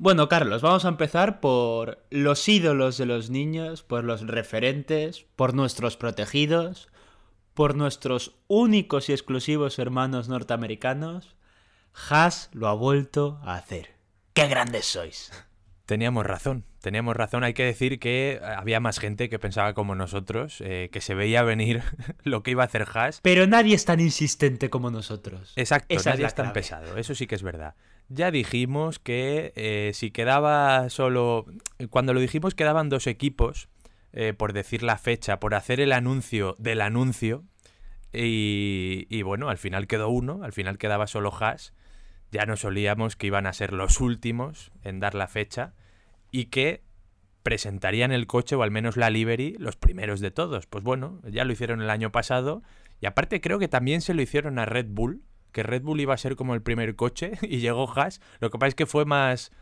Bueno, Carlos, vamos a empezar por los ídolos de los niños, por los referentes, por nuestros protegidos, por nuestros únicos y exclusivos hermanos norteamericanos. Haas lo ha vuelto a hacer. ¡Qué grandes sois! Teníamos razón, teníamos razón. Hay que decir que eh, había más gente que pensaba como nosotros, eh, que se veía venir lo que iba a hacer Haas. Pero nadie es tan insistente como nosotros. Exacto, nadie es tan pesado, eso sí que es verdad. Ya dijimos que eh, si quedaba solo... Cuando lo dijimos quedaban dos equipos, eh, por decir la fecha, por hacer el anuncio del anuncio. Y, bueno, al final quedó uno, al final quedaba solo Haas. Ya nos solíamos que iban a ser los últimos en dar la fecha y que presentarían el coche o al menos la livery los primeros de todos. Pues bueno, ya lo hicieron el año pasado y aparte creo que también se lo hicieron a Red Bull que Red Bull iba a ser como el primer coche y llegó Haas. Lo que pasa es que fue más,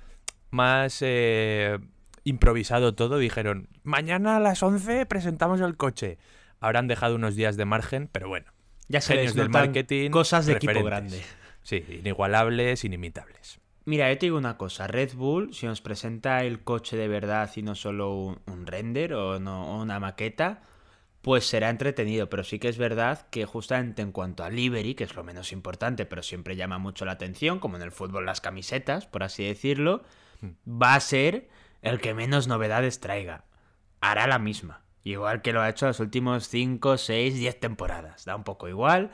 más eh, improvisado todo. Dijeron, mañana a las 11 presentamos el coche. Habrán dejado unos días de margen, pero bueno. Ya se del marketing. Cosas de equipo grande. Sí, inigualables, inimitables. Mira, yo te digo una cosa, Red Bull, si nos presenta el coche de verdad y no solo un, render o, no, o una maqueta, pues será entretenido, pero sí que es verdad que justamente en cuanto a Liberty, que es lo menos importante, pero siempre llama mucho la atención, como en el fútbol las camisetas, por así decirlo, hmm. va a ser el que menos novedades traiga. Hará la misma, igual que lo ha hecho las últimas 5, 6, 10 temporadas. Da un poco igual,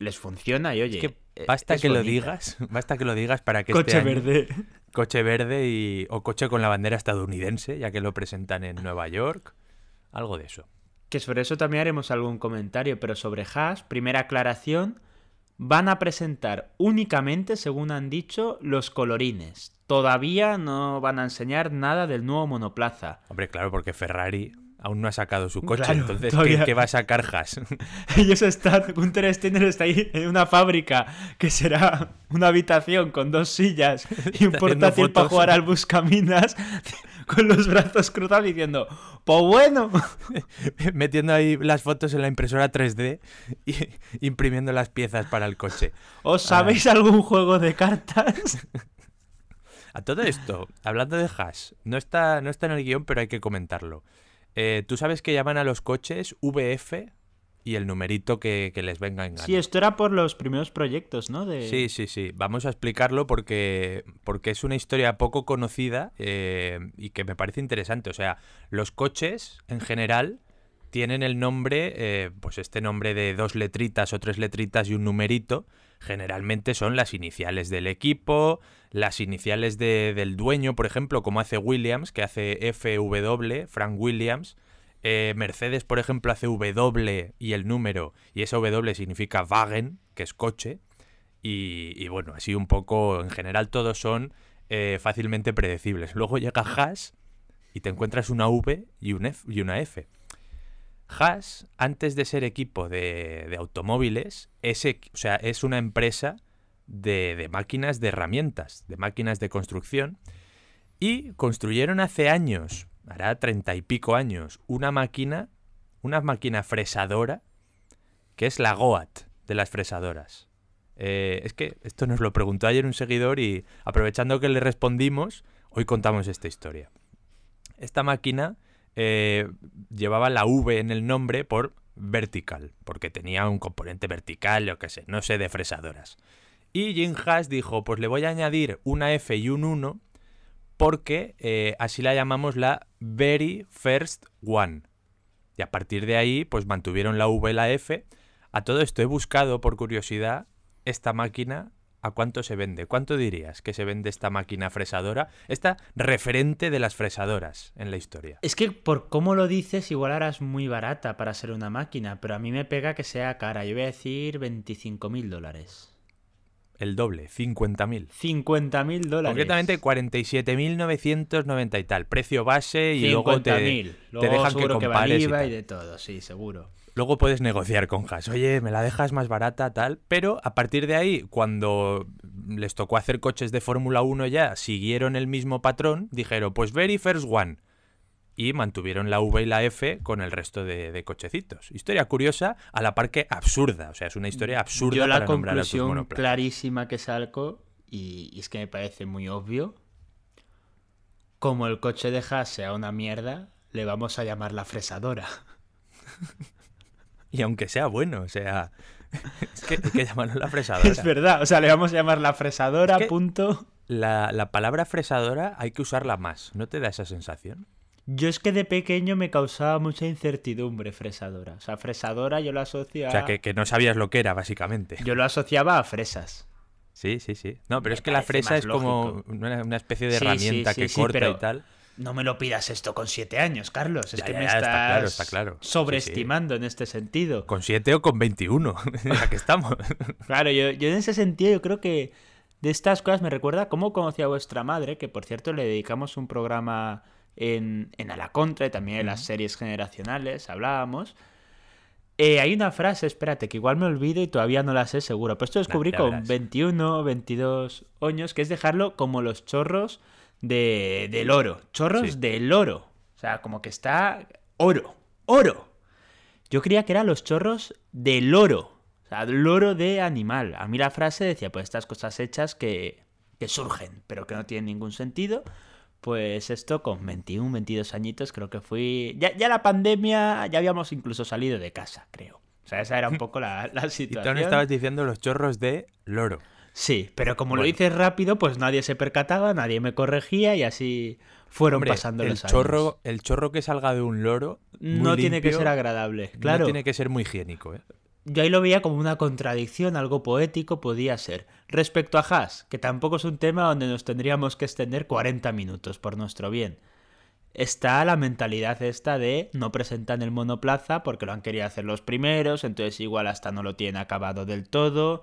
les funciona y oye. que eh, basta que lo digas, basta que lo digas para que coche este verde, coche verde y o coche con la bandera estadounidense, ya que lo presentan en Nueva York, algo de eso sobre eso también haremos algún comentario, pero sobre Haas, primera aclaración, van a presentar únicamente, según han dicho, los colorines. Todavía no van a enseñar nada del nuevo monoplaza. Hombre, claro, porque Ferrari aún no ha sacado su coche, entonces ¿qué, va a sacar Haas? Ellos están, Gunter Steiner está ahí en una fábrica que será una habitación con dos sillas y un portátil para jugar al Buscaminas con los brazos cruzados diciendo, pues bueno, metiendo ahí las fotos en la impresora 3D y imprimiendo las piezas para el coche. ¿Os ah. sabéis algún juego de cartas? A todo esto, hablando de hash, no está, no está en el guión, pero hay que comentarlo. Eh, Tú sabes que llaman a los coches VF, y el numerito que, les venga en gana. Sí, esto era por los primeros proyectos, ¿no? Sí, sí, sí. Vamos a explicarlo porque, porque es una historia poco conocida eh, y que me parece interesante. O sea, los coches en general tienen el nombre, eh, pues este nombre de dos letritas o tres letritas y un numerito. Generalmente son las iniciales del equipo, las iniciales del dueño, por ejemplo, como hace Williams, que hace FW, Frank Williams eh, Mercedes, por ejemplo, hace W y el número, y esa W significa Wagen, que es coche, y, bueno, así un poco, en general todos son eh, fácilmente predecibles. Luego llega Haas y te encuentras una V y, y una F. Haas, antes de ser equipo de, automóviles, es, una empresa de máquinas de herramientas, de máquinas de construcción, y construyeron hace años hará treinta y pico años, una máquina, una máquina fresadora, que es la Goat de las fresadoras. Eh, es que esto nos lo preguntó ayer un seguidor y aprovechando que le respondimos, hoy contamos esta historia. Esta máquina eh, llevaba la V en el nombre por vertical, porque tenía un componente vertical, o que sé, no sé, de fresadoras. Y Jim Haas dijo, pues le voy a añadir una F y un 1 porque eh, así la llamamos la Very First One. Y a partir de ahí, pues mantuvieron la V y la F. A todo esto he buscado, por curiosidad, esta máquina, ¿a cuánto se vende? ¿Cuánto dirías que se vende esta máquina fresadora? Esta referente de las fresadoras en la historia. Es que por cómo lo dices, igual harás muy barata para ser una máquina, pero a mí me pega que sea cara. Yo voy a decir 25 mil dólares. El doble, 50.000. 50.000 dólares. Concretamente 47.990 y tal. Precio base y luego te, luego te dejan que compares. y, y de todo, sí, seguro. Luego puedes negociar con Haas. Oye, me la dejas más barata, tal. Pero a partir de ahí, cuando les tocó hacer coches de Fórmula 1 ya, siguieron el mismo patrón, dijeron, pues very first one y mantuvieron la V y la F con el resto de, cochecitos. Historia curiosa, a la par que absurda. O sea, es una historia absurda. Yo la para conclusión clarísima que salgo, y, es que me parece muy obvio, como el coche de Haas sea una mierda, le vamos a llamar la fresadora. y aunque sea bueno, o sea... Es que, la fresadora. Es verdad, o sea, le vamos a llamar la fresadora, punto. La, la palabra fresadora hay que usarla más, ¿no te da esa sensación? Yo es que de pequeño me causaba mucha incertidumbre fresadora. O sea, fresadora yo lo asociaba... O sea, que, no sabías lo que era, básicamente. Yo lo asociaba a fresas. Sí, sí, sí. No, pero es que la fresa es como una, especie de herramienta que corta y tal. No me lo pidas esto con siete años, Carlos. Es que me estás sobreestimando en este sentido. Con siete o con veintiuno. ya que estamos. claro, yo, en ese sentido yo creo que de estas cosas me recuerda cómo conocí a vuestra madre, que por cierto le dedicamos un programa en, A la Contra y también en las series generacionales, hablábamos. Eh, hay una frase, espérate, que igual me olvido y todavía no la sé seguro, pero esto descubrí con 21, 22 años, que es dejarlo como los chorros de, del oro. Chorros del oro. O sea, como que está oro, oro. Yo creía que eran los chorros del oro. O sea, oro de animal. A mí la frase decía, pues estas cosas hechas que, que surgen, pero que no tienen ningún sentido. Pues esto con 21, 22 añitos creo que fui... Ya, la pandemia, ya habíamos incluso salido de casa, creo. O sea, esa era un poco la, la situación. Y tú estabas diciendo los chorros de loro. Sí, pero como lo dices rápido, pues nadie se percataba, nadie me corregía y así fueron pasando los años. Chorro, el chorro que salga de un loro. No tiene que ser agradable, claro. No tiene que ser muy higiénico, ¿eh? yo ahí lo veía como una contradicción, algo poético podía ser. Respecto a Haas, que tampoco es un tema donde nos tendríamos que extender 40 minutos por nuestro bien. Está la mentalidad esta de no presentan el monoplaza porque lo han querido hacer los primeros, entonces igual hasta no lo tienen acabado del todo.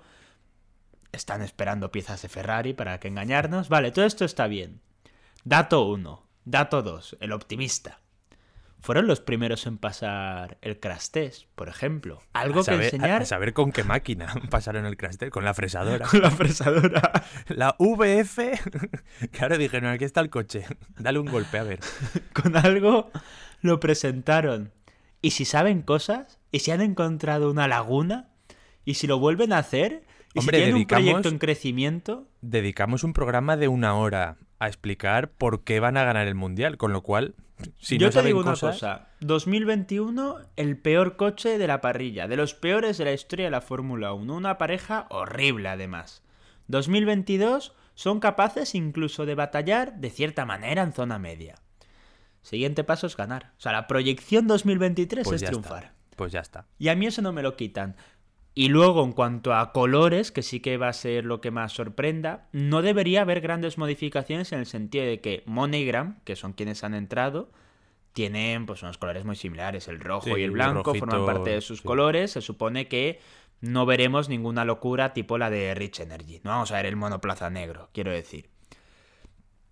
Están esperando piezas de Ferrari para que engañarnos. Vale, todo esto está bien. Dato 1. Dato 2. El optimista fueron los primeros en pasar el crash test, por ejemplo. Algo que enseñar. saber con qué máquina pasaron el crash con la fresadora. con la fresadora. La VF. Claro, dijeron, aquí está el coche. Dale un golpe, a ver. con algo lo presentaron. Y si saben cosas, y si han encontrado una laguna, y si lo vuelven a hacer, y si tienen un proyecto en crecimiento. Dedicamos un programa de una hora a explicar por qué van a ganar el mundial, con lo cual yo te digo una cosa. 2021, el peor coche de la parrilla. De los peores de la historia de la Fórmula 1. Una pareja horrible, además. 2022, son capaces incluso de batallar de cierta manera en zona media. Siguiente paso es ganar. O sea, la proyección 2023 pues es triunfar. Pues ya está. Y a mí eso no me lo quitan. Y luego, en cuanto a colores, que sí que va a ser lo que más sorprenda, no debería haber grandes modificaciones en el sentido de que MoneyGram, que son quienes han entrado, tienen pues unos colores muy similares, el rojo y el blanco forman parte de sus colores, se supone que no veremos ninguna locura tipo la de Rich Energy, no vamos a ver el monoplaza negro, quiero decir.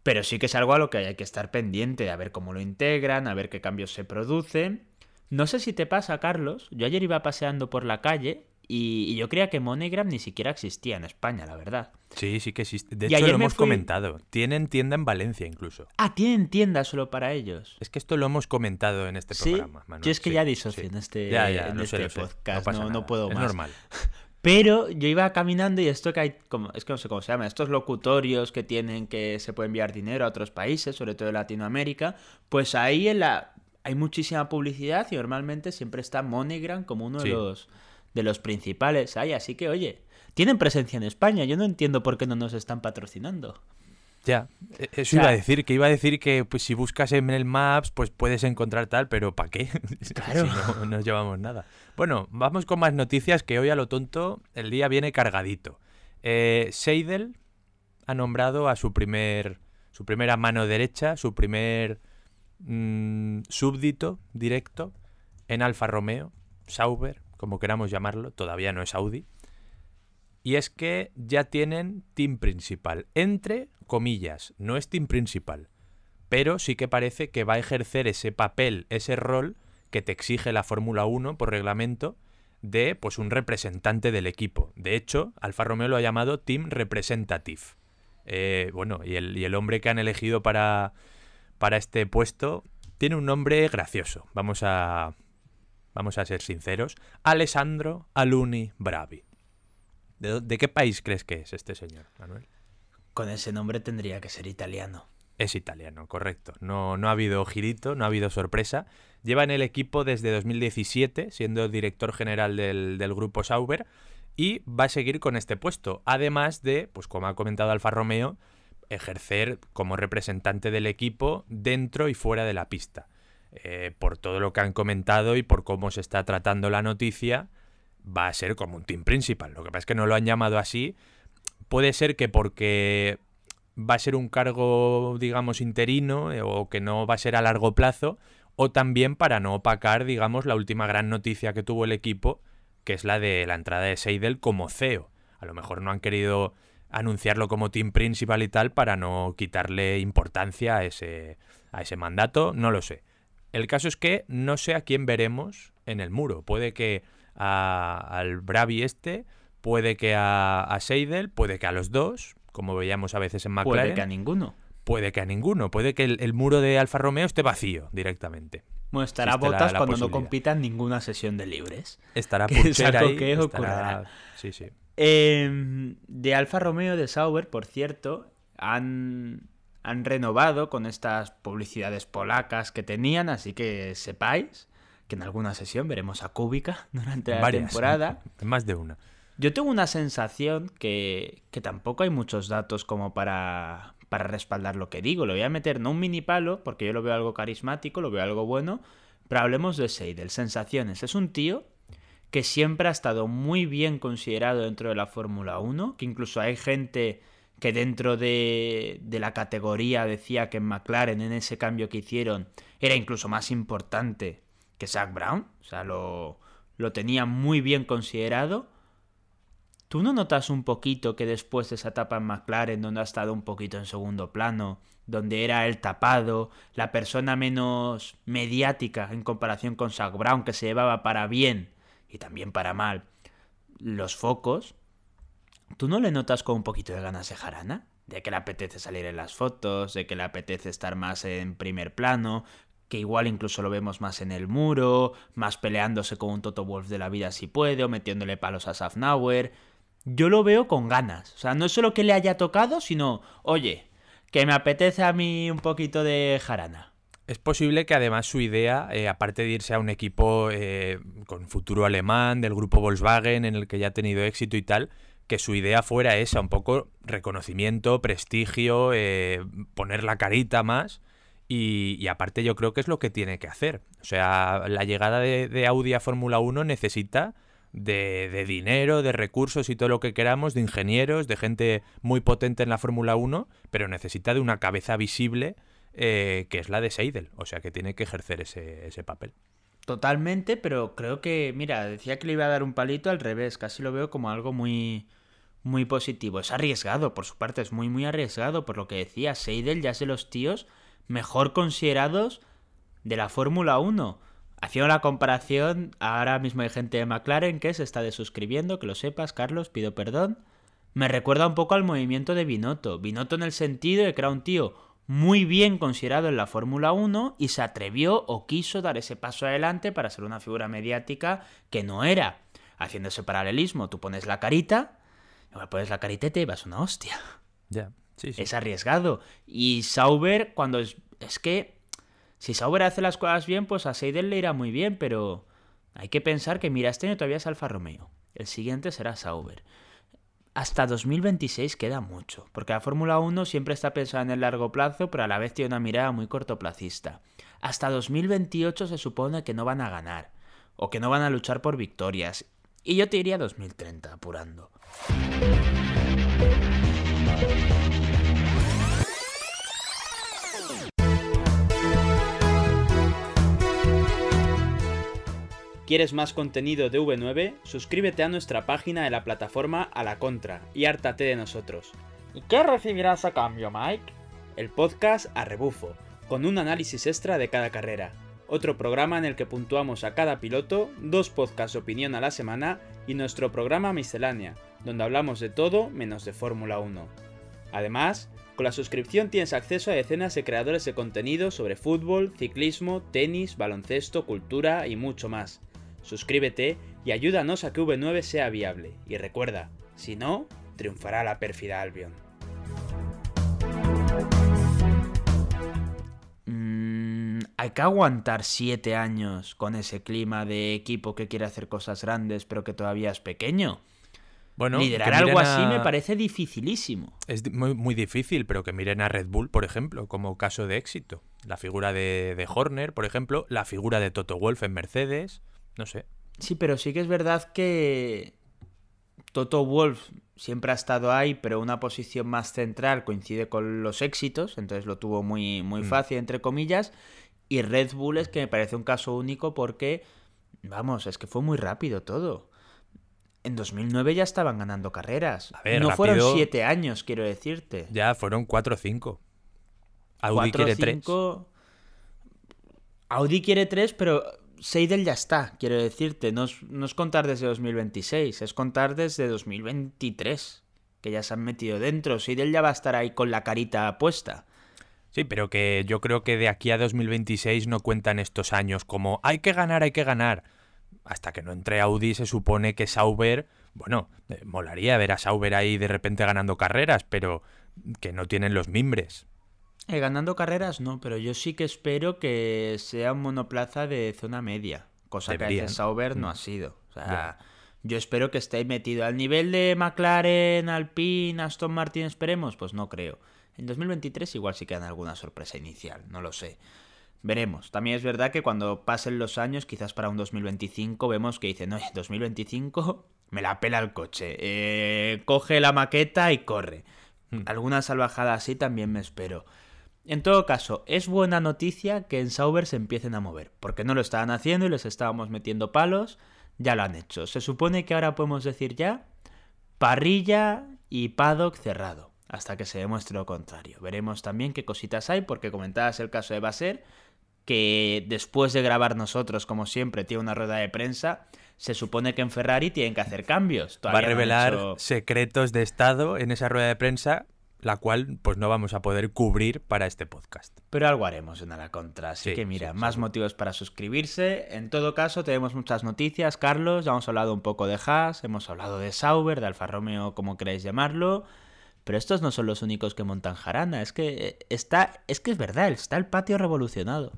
Pero sí que es algo a lo que hay que estar pendiente, a ver cómo lo integran, a ver qué cambios se producen. No sé si te pasa, Carlos, yo ayer iba paseando por la calle y, yo creía que MoneyGram ni siquiera existía en España, la verdad. Sí, sí que existe. De hecho, lo hemos comentado. Tienen tienda en Valencia incluso. Ah, tienen tienda solo para ellos. Es que esto lo hemos comentado en este ¿Sí? programa, Manuel. Yo es que ya disocio en este, este podcast. No, no, puedo es normal. Pero yo iba caminando y esto que hay, como, es que no sé cómo se llama, estos locutorios que tienen que se puede enviar dinero a otros países, sobre todo en Latinoamérica, pues ahí en la, hay muchísima publicidad y normalmente siempre está MoneyGram como uno de los de los principales hay, así que oye, tienen presencia en España, yo no entiendo por qué no nos están patrocinando. Ya, e-, eso iba a decir, que iba a decir que pues, si buscas en el Maps, pues puedes encontrar tal, pero ¿para qué? si no, nos llevamos nada. Bueno, vamos con más noticias que hoy a lo tonto el día viene cargadito. Eh, Seidel ha nombrado a su primer, su primera mano derecha, su primer mm, súbdito directo en Alfa Romeo, Sauber, como queramos llamarlo, todavía no es Audi. Y es que ya tienen team principal, entre comillas, no es team principal, pero sí que parece que va a ejercer ese papel, ese rol que te exige la Fórmula 1 por reglamento de pues un representante del equipo. De hecho, Alfa Romeo lo ha llamado Team Representative. Eh, bueno, y el, y el, hombre que han elegido para, para este puesto tiene un nombre gracioso. Vamos a, vamos a ser sinceros, Alessandro Aluni Bravi. ¿De, qué país crees que es este señor, Manuel? Con ese nombre tendría que ser italiano. Es italiano, correcto. No, no ha habido girito, no ha habido sorpresa. Lleva en el equipo desde 2017, siendo director general del, del grupo Sauber, y va a seguir con este puesto. Además de, pues como ha comentado Alfa Romeo, ejercer como representante del equipo dentro y fuera de la pista. Eh, por todo lo que han comentado y por cómo se está tratando la noticia, va a ser como un team principal. Lo que pasa es que no lo han llamado así. Puede ser que porque va a ser un cargo, digamos, interino eh, o que no va a ser a largo plazo, o también para no opacar, digamos, la última gran noticia que tuvo el equipo, que es la de la entrada de Seidel como CEO. A lo mejor no han querido anunciarlo como team principal y tal para no quitarle importancia a ese, a ese mandato, no lo sé. El caso es que no sé a quién veremos en el muro. Puede que al Bravi este, puede que a, Seidel, puede que a los dos, como veíamos a veces en McLaren. Puede que a ninguno. Puede que a ninguno. Puede que el, muro de Alfa Romeo esté vacío directamente. Bueno, estará botas cuando no compitan ninguna sesión de libres. Estará que estará... Sí, sí. Em, de Alfa Romeo, de Sauber, por cierto, han han renovado con estas publicidades polacas que tenían, así que sepáis que en alguna sesión veremos a Kubica durante la temporada. Más de una. Yo tengo una sensación que, que tampoco hay muchos datos como para, para respaldar lo que digo. Lo voy a meter no un mini palo, porque yo lo veo algo carismático, lo veo algo bueno, pero hablemos de Seidel. Sensaciones. Es un tío que siempre ha estado muy bien considerado dentro de la Fórmula 1, que incluso hay gente que dentro de, de, la categoría decía que McLaren en ese cambio que hicieron era incluso más importante que Zach Brown, o sea, lo, lo tenía muy bien considerado. ¿Tú no notas un poquito que después de esa etapa en McLaren, donde ha estado un poquito en segundo plano, donde era el tapado, la persona menos mediática en comparación con Zach Brown, que se llevaba para bien y también para mal los focos, ¿tú no le notas con un poquito de ganas de jarana? De que le apetece salir en las fotos, de que le apetece estar más en primer plano, que igual incluso lo vemos más en el muro, más peleándose con un Toto Wolf de la vida si puede, o metiéndole palos a Safnauer. Yo lo veo con ganas. O sea, no es solo que le haya tocado, sino, oye, que me apetece a mí un poquito de jarana. Es posible que además su idea, eh, aparte de irse a un equipo eh, con futuro alemán, del grupo Volkswagen, en el que ya ha tenido éxito y tal, que su idea fuera esa, un poco reconocimiento, prestigio, eh, poner la carita más. Y, aparte yo creo que es lo que tiene que hacer. O sea, la llegada de, Audi a Fórmula 1 necesita de, dinero, de recursos y todo lo que queramos, de ingenieros, de gente muy potente en la Fórmula 1, pero necesita de una cabeza visible eh, que es la de Seidel. O sea, que tiene que ejercer ese, ese papel. Totalmente, pero creo que, mira, decía que le iba a dar un palito al revés, casi lo veo como algo muy, muy positivo. Es arriesgado, por su parte, es muy, muy arriesgado, por lo que decía Seidel, ya es de los tíos mejor considerados de la Fórmula 1. Haciendo la comparación, ahora mismo hay gente de McLaren que se está desuscribiendo, que lo sepas, Carlos, pido perdón. Me recuerda un poco al movimiento de Binotto. Binotto en el sentido de que era un tío muy bien considerado en la Fórmula 1 y se atrevió o quiso dar ese paso adelante para ser una figura mediática que no era. Haciendo ese paralelismo, tú pones la carita, pues la caritete y vas una hostia. Ya, Es arriesgado. Y Sauber, cuando es. Es que. Si Sauber hace las cosas bien, pues a Seidel le irá muy bien, pero. Hay que pensar que mira, este todavía es Alfa Romeo. El siguiente será Sauber. Hasta 2026 queda mucho, porque la Fórmula 1 siempre está pensada en el largo plazo, pero a la vez tiene una mirada muy cortoplacista. Hasta 2028 se supone que no van a ganar, o que no van a luchar por victorias. Y yo te diría 2030, apurando. ¿Quieres más contenido de V9? Suscríbete a nuestra página de la plataforma A la Contra y hártate de nosotros. ¿Y qué recibirás a cambio, Mike? El podcast a rebufo, con un análisis extra de cada carrera, otro programa en el que puntuamos a cada piloto, dos podcasts de opinión a la semana y nuestro programa miscelánea, donde hablamos de todo menos de Fórmula 1. Además, con la suscripción tienes acceso a decenas de creadores de contenido sobre fútbol, ciclismo, tenis, baloncesto, cultura y mucho más. Suscríbete y ayúdanos a que V9 sea viable. Y recuerda, si no, triunfará la pérfida Albion. Mm, hay que aguantar 7 años con ese clima de equipo que quiere hacer cosas grandes pero que todavía es pequeño. Bueno, liderar algo así me parece dificilísimo. Es muy, muy, difícil, pero que miren a Red Bull, por ejemplo, como caso de éxito. La figura de, Horner, por ejemplo, la figura de Toto Wolf en Mercedes, no sé. Sí, pero sí que es verdad que Toto Wolf siempre ha estado ahí, pero una posición más central coincide con los éxitos, entonces lo tuvo muy, muy mm. fácil, entre comillas. Y Red Bull es que me parece un caso único porque, vamos, es que fue muy rápido todo. En 2009 ya estaban ganando carreras. no fueron siete años, quiero decirte. Ya, fueron cuatro o cinco. Audi quiere cinco... tres. Audi quiere tres, pero Seidel ya está, quiero decirte. No es, no es contar desde 2026, es contar desde 2023, que ya se han metido dentro. Seidel ya va a estar ahí con la carita puesta. Sí, pero que yo creo que de aquí a 2026 no cuentan estos años como hay que ganar, hay que ganar hasta que no entre Audi, se supone que Sauber, bueno, eh, molaría ver a Sauber ahí de repente ganando carreras, pero que no tienen los mimbres. Eh, ganando carreras no, pero yo sí que espero que sea un monoplaza de zona media, cosa que a Sauber no mm. ha sido. O sea, yo espero que esté metido al nivel de McLaren, Alpine, Aston Martin, esperemos, pues no creo. En 2023 igual sí quedan alguna sorpresa inicial, no lo sé. Veremos. También es verdad que cuando pasen los años, quizás para un 2025, vemos que dicen, no, 2025 me la pela el coche. Eh, coge la maqueta y corre. Hmm. Alguna salvajada así también me espero. En todo caso, es buena noticia que en Sauber se empiecen a mover, porque no lo estaban haciendo y les estábamos metiendo palos, ya lo han hecho. Se supone que ahora podemos decir ya parrilla y paddock cerrado hasta que se demuestre lo contrario. Veremos también qué cositas hay, porque comentabas el caso de Baser, que después de grabar nosotros, como siempre, tiene una rueda de prensa, se supone que en Ferrari tienen que hacer cambios. Va a revelar secretos de Estado en esa rueda de prensa, la cual pues no vamos a poder cubrir para este podcast. Pero algo haremos en la contra, así que mira, más motivos para suscribirse. En todo caso, tenemos muchas noticias, Carlos, ya hemos hablado un poco de Haas, hemos hablado de Sauber, de Alfa Romeo, como queréis llamarlo. Pero estos no son los únicos que montan jarana, es que eh, está, es que es verdad, está el patio revolucionado.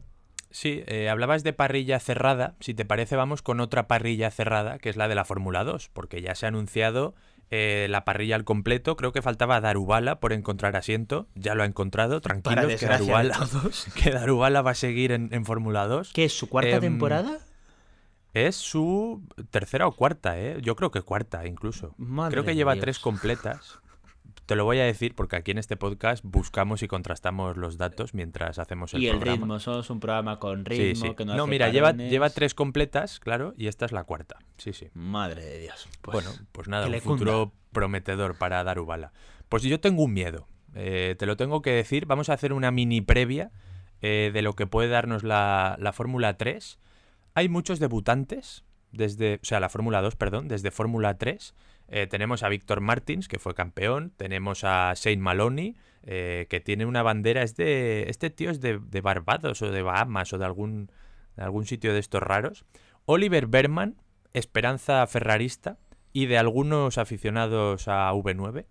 Sí, eh, hablabas de parrilla cerrada. Si te parece, vamos con otra parrilla cerrada, que es la de la Fórmula 2, porque ya se ha anunciado eh, la parrilla al completo. Creo que faltaba Darubala por encontrar asiento. Ya lo ha encontrado, tranquilo. Que Darubala, va a seguir en, Fórmula 2. ¿Qué es su cuarta em, temporada? Es su tercera o cuarta, ¿eh? Yo creo que cuarta incluso. creo que lleva tres completas. Te lo voy a decir porque aquí en este podcast buscamos y contrastamos los datos mientras hacemos el programa. Y el ritmo, somos un programa con ritmo que no, mira, lleva, tres completas, claro, y esta es la cuarta. Sí, sí. Madre de Dios. Pues bueno, pues nada, un futuro prometedor para Darubala. Pues yo tengo un miedo, eh, te lo tengo que decir. Vamos a hacer una mini previa eh, de lo que puede darnos la, la Fórmula 3. Hay muchos debutantes, desde, o sea, la Fórmula 2, perdón, desde Fórmula 3 eh, tenemos a Víctor Martins, que fue campeón. Tenemos a Shane Maloney, eh, que tiene una bandera. Es de, este tío es de, Barbados o de Bahamas o de algún, de algún sitio de estos raros. Oliver Berman, esperanza ferrarista y de algunos aficionados a V9.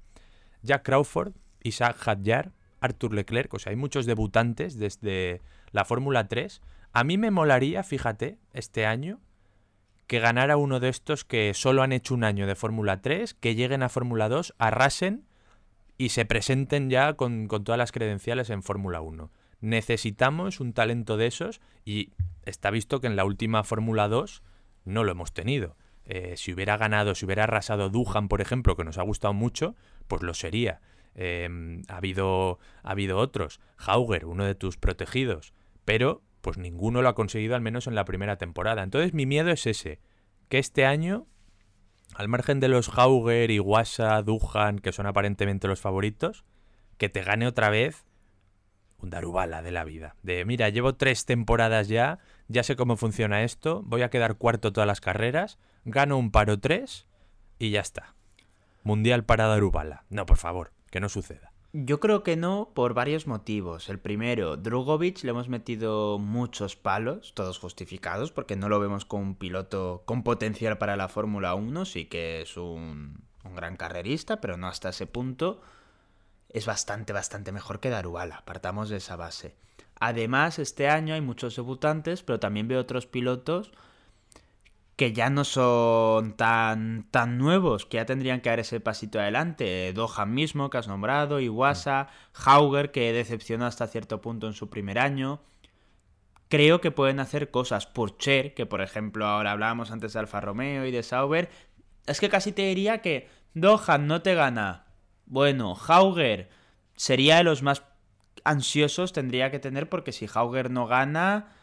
Jack Crawford, Isaac Hadjar, Arthur Leclerc. O sea, hay muchos debutantes desde la Fórmula 3. A mí me molaría, fíjate, este año que ganara uno de estos que solo han hecho un año de Fórmula 3, que lleguen a Fórmula 2, arrasen y se presenten ya con, todas las credenciales en Fórmula 1. Necesitamos un talento de esos y está visto que en la última Fórmula 2 no lo hemos tenido. Eh, si hubiera ganado, si hubiera arrasado Duhan, por ejemplo, que nos ha gustado mucho, pues lo sería. Eh, ha, habido, ha habido otros. Hauger, uno de tus protegidos. Pero pues ninguno lo ha conseguido, al menos en la primera temporada. Entonces mi miedo es ese, que este año, al margen de los Hauger, Iwasa, Duhan, que son aparentemente los favoritos, que te gane otra vez un Darubala de la vida. De, mira, llevo tres temporadas ya, ya sé cómo funciona esto, voy a quedar cuarto todas las carreras, gano un paro tres y ya está. Mundial para Darubala. No, por favor, que no suceda. Yo creo que no por varios motivos. El primero, Drogovic, le hemos metido muchos palos, todos justificados, porque no lo vemos como un piloto con potencial para la Fórmula 1, sí que es un, gran carrerista, pero no hasta ese punto. Es bastante, bastante mejor que Darubala, partamos de esa base. Además, este año hay muchos debutantes, pero también veo otros pilotos que ya no son tan, tan nuevos, que ya tendrían que dar ese pasito adelante. Dohan mismo, que has nombrado, Iwasa, Hauger, que decepcionó hasta cierto punto en su primer año. Creo que pueden hacer cosas. por Cher, que por ejemplo ahora hablábamos antes de Alfa Romeo y de Sauber. Es que casi te diría que Dohan no te gana. Bueno, Hauger sería de los más ansiosos, tendría que tener, porque si Hauger no gana,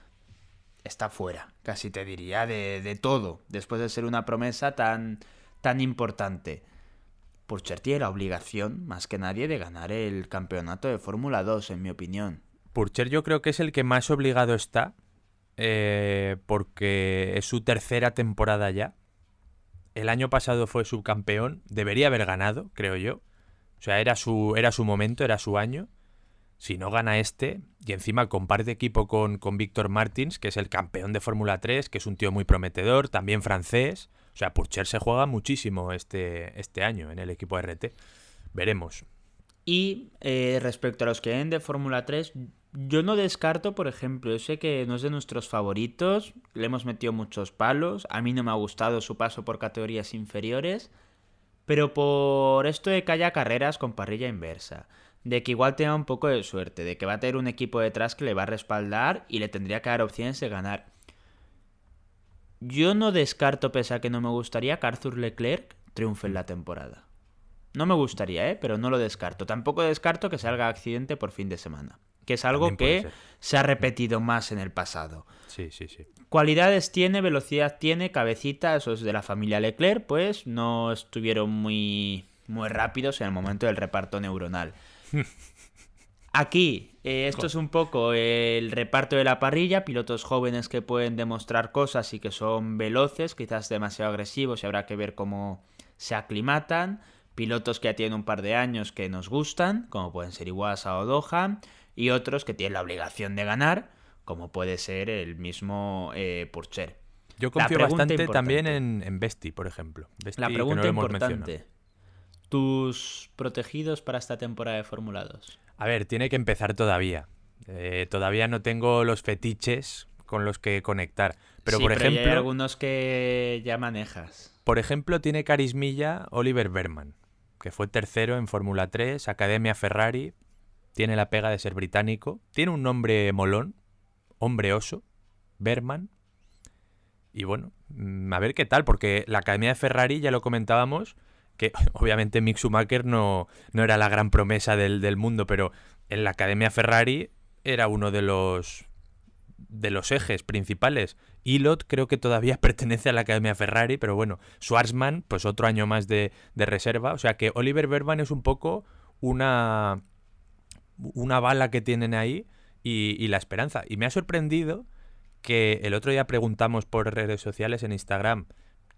está fuera casi te diría, de, de todo, después de ser una promesa tan, tan importante. tiene la obligación, más que nadie, de ganar el campeonato de Fórmula 2, en mi opinión. Purcher yo creo que es el que más obligado está, eh, porque es su tercera temporada ya. El año pasado fue subcampeón, debería haber ganado, creo yo. O sea, era su, era su momento, era su año. Si no gana este, y encima comparte equipo con, Víctor Martins, que es el campeón de Fórmula 3, que es un tío muy prometedor, también francés. O sea, Purcher se juega muchísimo este, este año en el equipo RT. Veremos. Y eh, respecto a los que ven de Fórmula 3, yo no descarto, por ejemplo, yo sé que no es de nuestros favoritos, le hemos metido muchos palos, a mí no me ha gustado su paso por categorías inferiores, pero por esto de que haya carreras con parrilla inversa, de que igual tenga un poco de suerte, de que va a tener un equipo detrás que le va a respaldar y le tendría que dar opciones de ganar. Yo no descarto, pese a que no me gustaría, que Arthur Leclerc triunfe en la temporada. No me gustaría, ¿eh? pero no lo descarto. Tampoco descarto que salga accidente por fin de semana, que es algo que se ha repetido más en el pasado. Sí, sí, sí. Cualidades tiene, velocidad tiene, cabecita, eso de la familia Leclerc, pues no estuvieron muy, muy rápidos en el momento del reparto neuronal. Aquí, eh, esto es un poco el reparto de la parrilla, pilotos jóvenes que pueden demostrar cosas y que son veloces, quizás demasiado agresivos y habrá que ver cómo se aclimatan, pilotos que ya tienen un par de años que nos gustan, como pueden ser Iwasa o Doha, y otros que tienen la obligación de ganar, como puede ser el mismo eh, Purcher. Yo confío bastante también en, Besti, por ejemplo. la pregunta importante tus protegidos para esta temporada de 2? A ver, tiene que empezar todavía. Eh, todavía no tengo los fetiches con los que conectar. Pero por ejemplo. hay algunos que ya manejas. Por ejemplo, tiene carismilla Oliver Berman, que fue tercero en Fórmula 3, Academia Ferrari. Tiene la pega de ser británico. Tiene un nombre molón, hombre oso, Berman. Y bueno, mm, a ver qué tal, porque la Academia de Ferrari, ya lo comentábamos, que obviamente Mick Schumacher no, no era la gran promesa del, mundo, pero en la Academia Ferrari era uno de los de los ejes principales. Ilot creo que todavía pertenece a la Academia Ferrari, pero bueno, Schwarzman, pues otro año más de, reserva. O sea que Oliver Berman es un poco una, una bala que tienen ahí y la esperanza. Y me ha sorprendido que el otro día preguntamos por redes sociales en Instagram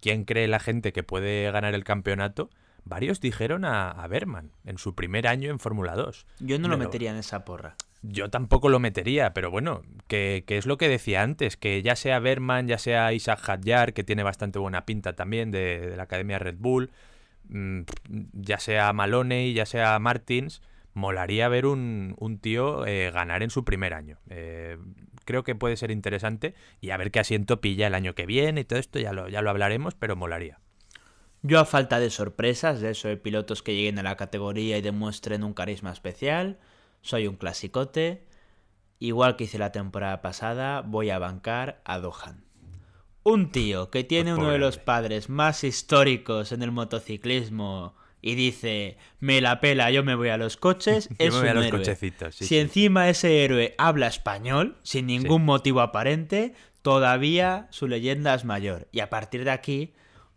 ¿Quién cree la gente que puede ganar el campeonato? Varios dijeron a, Berman en su primer año en Fórmula 2. Yo no lo metería en esa porra. Yo tampoco lo metería, pero bueno, que, es lo que decía antes, que ya sea Berman, ya sea Isaac Hadjar, que tiene bastante buena pinta también de, la Academia Red Bull, mm, ya sea Maloney, ya sea Martins, molaría ver un, tío eh, ganar en su primer año. Eh, creo que puede ser interesante y a ver qué asiento pilla el año que viene y todo esto, ya lo, ya lo hablaremos, pero molaría. Yo a falta de sorpresas, de eso de pilotos que lleguen a la categoría y demuestren un carisma especial, soy un clasicote. Igual que hice la temporada pasada, voy a bancar a Dohan. Un tío que tiene pues uno de los padres más históricos en el motociclismo y dice, me la pela, yo me voy a los coches, yo me voy a los Cochecitos, si encima ese héroe habla español, sin ningún motivo aparente, todavía su leyenda es mayor. Y a partir de aquí,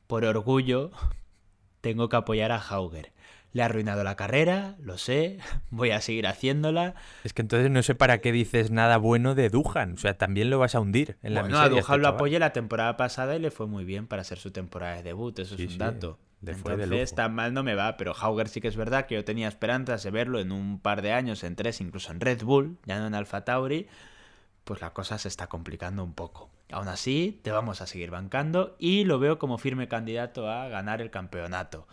por orgullo, tengo que apoyar a Hauger. Le ha arruinado la carrera, lo sé, voy a seguir haciéndola. Es que entonces no sé para qué dices nada bueno de Duhan, o sea, también lo vas a hundir en la No, a Duhan lo apoyé la temporada pasada y le fue muy bien para hacer su temporada de debut, eso es un dato. De Entonces, tan mal no me va, pero Hauger sí que es verdad que yo tenía esperanzas de verlo en un par de años, en tres, incluso en Red Bull, ya no en Alfa Tauri, pues la cosa se está complicando un poco. Aún así, te vamos a seguir bancando y lo veo como firme candidato a ganar el campeonato.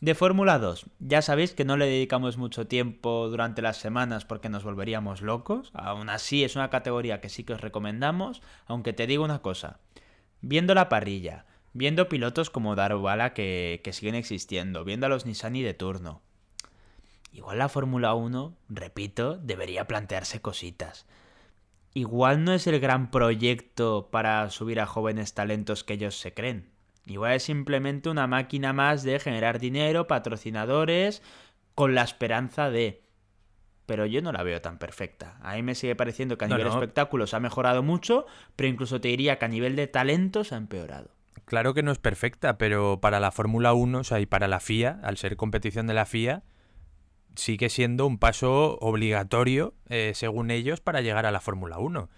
De Fórmula 2, ya sabéis que no le dedicamos mucho tiempo durante las semanas porque nos volveríamos locos, aún así es una categoría que sí que os recomendamos, aunque te digo una cosa, viendo la parrilla, viendo pilotos como Darubala que, que siguen existiendo, viendo a los Nissani de turno. Igual la Fórmula 1, repito, debería plantearse cositas. Igual no es el gran proyecto para subir a jóvenes talentos que ellos se creen. Igual es simplemente una máquina más de generar dinero, patrocinadores, con la esperanza de... Pero yo no la veo tan perfecta. A mí me sigue pareciendo que a nivel de espectáculos ha mejorado mucho, pero incluso te diría que a nivel de talentos ha empeorado. Claro que no es perfecta, pero para la Fórmula 1, o sea, y para la FIA, al ser competición de la FIA, sigue siendo un paso obligatorio, eh, según ellos, para llegar a la Fórmula 1.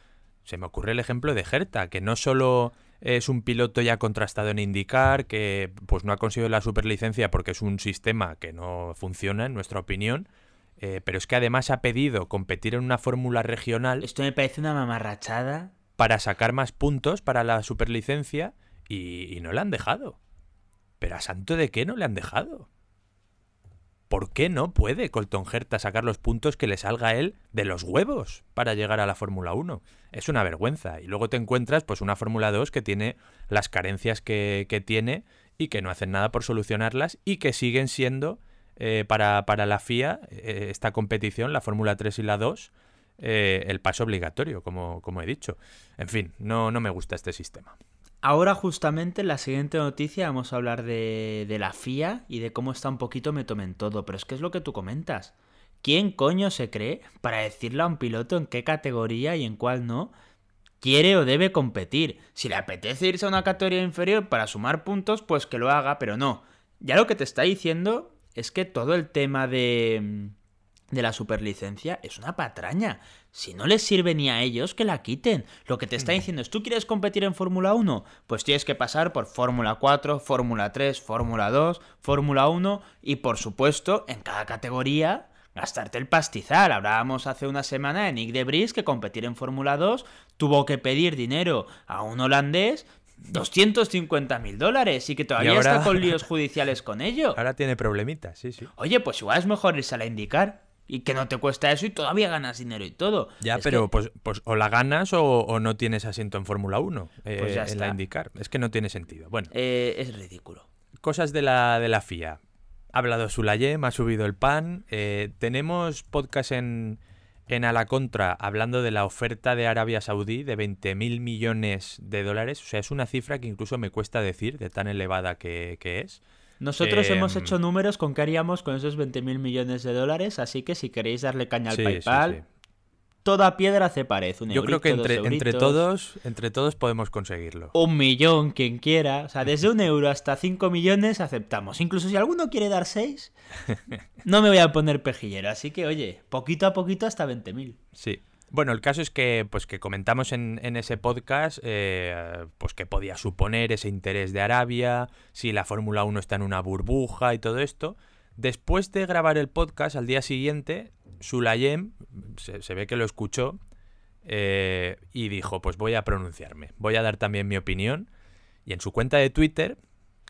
Se me ocurre el ejemplo de Gerta, que no solo es un piloto ya contrastado en indicar, que pues no ha conseguido la superlicencia porque es un sistema que no funciona, en nuestra opinión, eh, pero es que además ha pedido competir en una fórmula regional. Esto me parece una mamarrachada. Para sacar más puntos para la superlicencia y, no le han dejado. ¿Pero a santo de qué no le han dejado? ¿Por qué no puede Colton Herta sacar los puntos que le salga a él de los huevos para llegar a la Fórmula 1? Es una vergüenza. Y luego te encuentras pues una Fórmula 2 que tiene las carencias que, tiene y que no hacen nada por solucionarlas y que siguen siendo eh, para, la FIA eh, esta competición, la Fórmula 3 y la 2, eh, el paso obligatorio, como, como, he dicho. En fin, no, no me gusta este sistema. Ahora justamente en la siguiente noticia vamos a hablar de, la FIA y de cómo está un poquito me tomen todo, pero es que es lo que tú comentas. ¿Quién coño se cree para decirle a un piloto en qué categoría y en cuál no quiere o debe competir? Si le apetece irse a una categoría inferior para sumar puntos, pues que lo haga, pero no. Ya lo que te está diciendo es que todo el tema de de la superlicencia es una patraña. Si no les sirve ni a ellos, que la quiten. Lo que te está mm. diciendo es, ¿tú quieres competir en Fórmula 1? Pues tienes que pasar por Fórmula 4, Fórmula 3, Fórmula 2, Fórmula 1 y por supuesto, en cada categoría, gastarte el pastizal. Hablábamos hace una semana de Nick de Bris que competir en Fórmula 2 tuvo que pedir dinero a un holandés 250 mil dólares y que todavía está con líos judiciales con ello. Ahora tiene problemitas, sí, sí. Oye, pues igual es mejor irse a la indicar y que no te cuesta eso y todavía ganas dinero y todo. Ya, pero pues, pues o la ganas o, no tienes asiento en Fórmula 1 es pues eh, la indicar. Es que no tiene sentido. Bueno. Eh, es ridículo. Cosas de la, de la FIA. Ha hablado Sulayem, ha subido el pan. Eh, tenemos podcast en, en A la Contra hablando de la oferta de Arabia Saudí de 20 mil millones de dólares. O sea, es una cifra que incluso me cuesta decir de tan elevada que, que es. Nosotros hemos em. hecho números con qué haríamos con esos mil millones de dólares, así que si queréis darle caña al PayPal, toda piedra hace pared. Yo creo que entre, todos, entre todos podemos conseguirlo. Un millón, quien quiera. O sea, desde un euro hasta 5 millones aceptamos. Incluso si alguno quiere dar 6, no me voy a poner pejillero. Así que, oye, poquito a poquito hasta 20.000. Sí. Bueno, el caso es que, pues, que comentamos en, ese podcast eh, pues, que podía suponer ese interés de Arabia, si la Fórmula 1 está en una burbuja y todo esto. Después de grabar el podcast, al día siguiente, Sulayem se, ve que lo escuchó eh, y dijo, pues voy a pronunciarme, voy a dar también mi opinión. Y en su cuenta de Twitter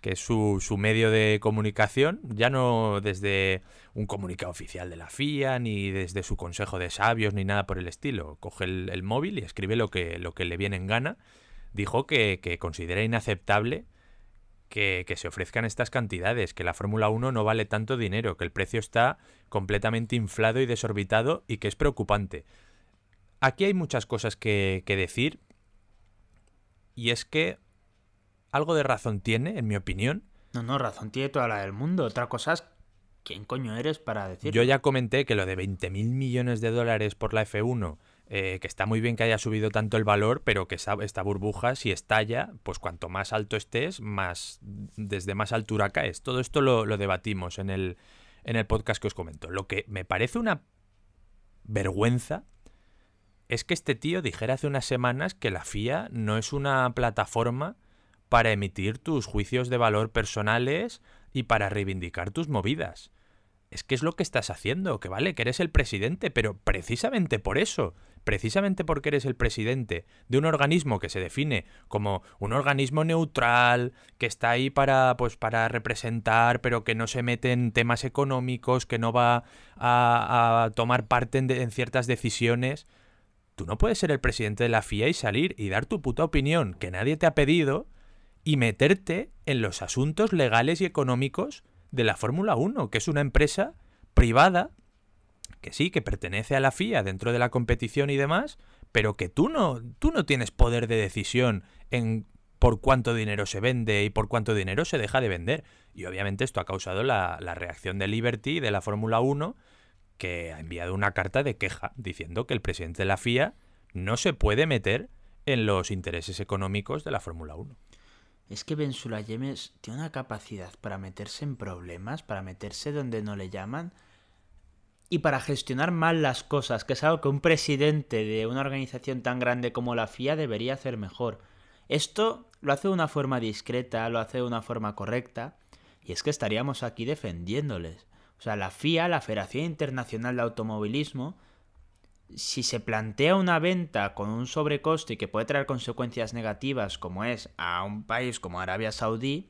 que es su, medio de comunicación, ya no desde un comunicado oficial de la FIA, ni desde su consejo de sabios, ni nada por el estilo. Coge el, móvil y escribe lo que, lo que le viene en gana. Dijo que, considera inaceptable que, se ofrezcan estas cantidades, que la Fórmula 1 no vale tanto dinero, que el precio está completamente inflado y desorbitado y que es preocupante. Aquí hay muchas cosas que, que decir. Y es que algo de razón tiene, en mi opinión. No, no, razón tiene toda la del mundo. Otra cosa es quién coño eres para decir. Yo ya comenté que lo de 20.000 millones de dólares por la F1, eh, que está muy bien que haya subido tanto el valor, pero que esta burbuja, si estalla, pues cuanto más alto estés, más desde más altura caes. Todo esto lo, lo debatimos en el, en el podcast que os comento. Lo que me parece una vergüenza es que este tío dijera hace unas semanas que la FIA no es una plataforma para emitir tus juicios de valor personales y para reivindicar tus movidas. Es que es lo que estás haciendo, que vale, que eres el presidente, pero precisamente por eso, precisamente porque eres el presidente de un organismo que se define como un organismo neutral, que está ahí para pues para representar, pero que no se mete en temas económicos, que no va a, tomar parte en, en ciertas decisiones. Tú no puedes ser el presidente de la FIA y salir y dar tu puta opinión que nadie te ha pedido y meterte en los asuntos legales y económicos de la Fórmula 1, que es una empresa privada que sí, que pertenece a la FIA dentro de la competición y demás, pero que tú no, tú no tienes poder de decisión en por cuánto dinero se vende y por cuánto dinero se deja de vender. Y obviamente esto ha causado la, la reacción de Liberty de la Fórmula 1, que ha enviado una carta de queja diciendo que el presidente de la FIA no se puede meter en los intereses económicos de la Fórmula 1 es que bensula tiene una capacidad para meterse en problemas, para meterse donde no le llaman y para gestionar mal las cosas, que es algo que un presidente de una organización tan grande como la FIA debería hacer mejor. Esto lo hace de una forma discreta, lo hace de una forma correcta, y es que estaríamos aquí defendiéndoles. O sea, la FIA, la Federación Internacional de Automovilismo, si se plantea una venta con un sobrecoste que puede traer consecuencias negativas como es a un país como Arabia Saudí,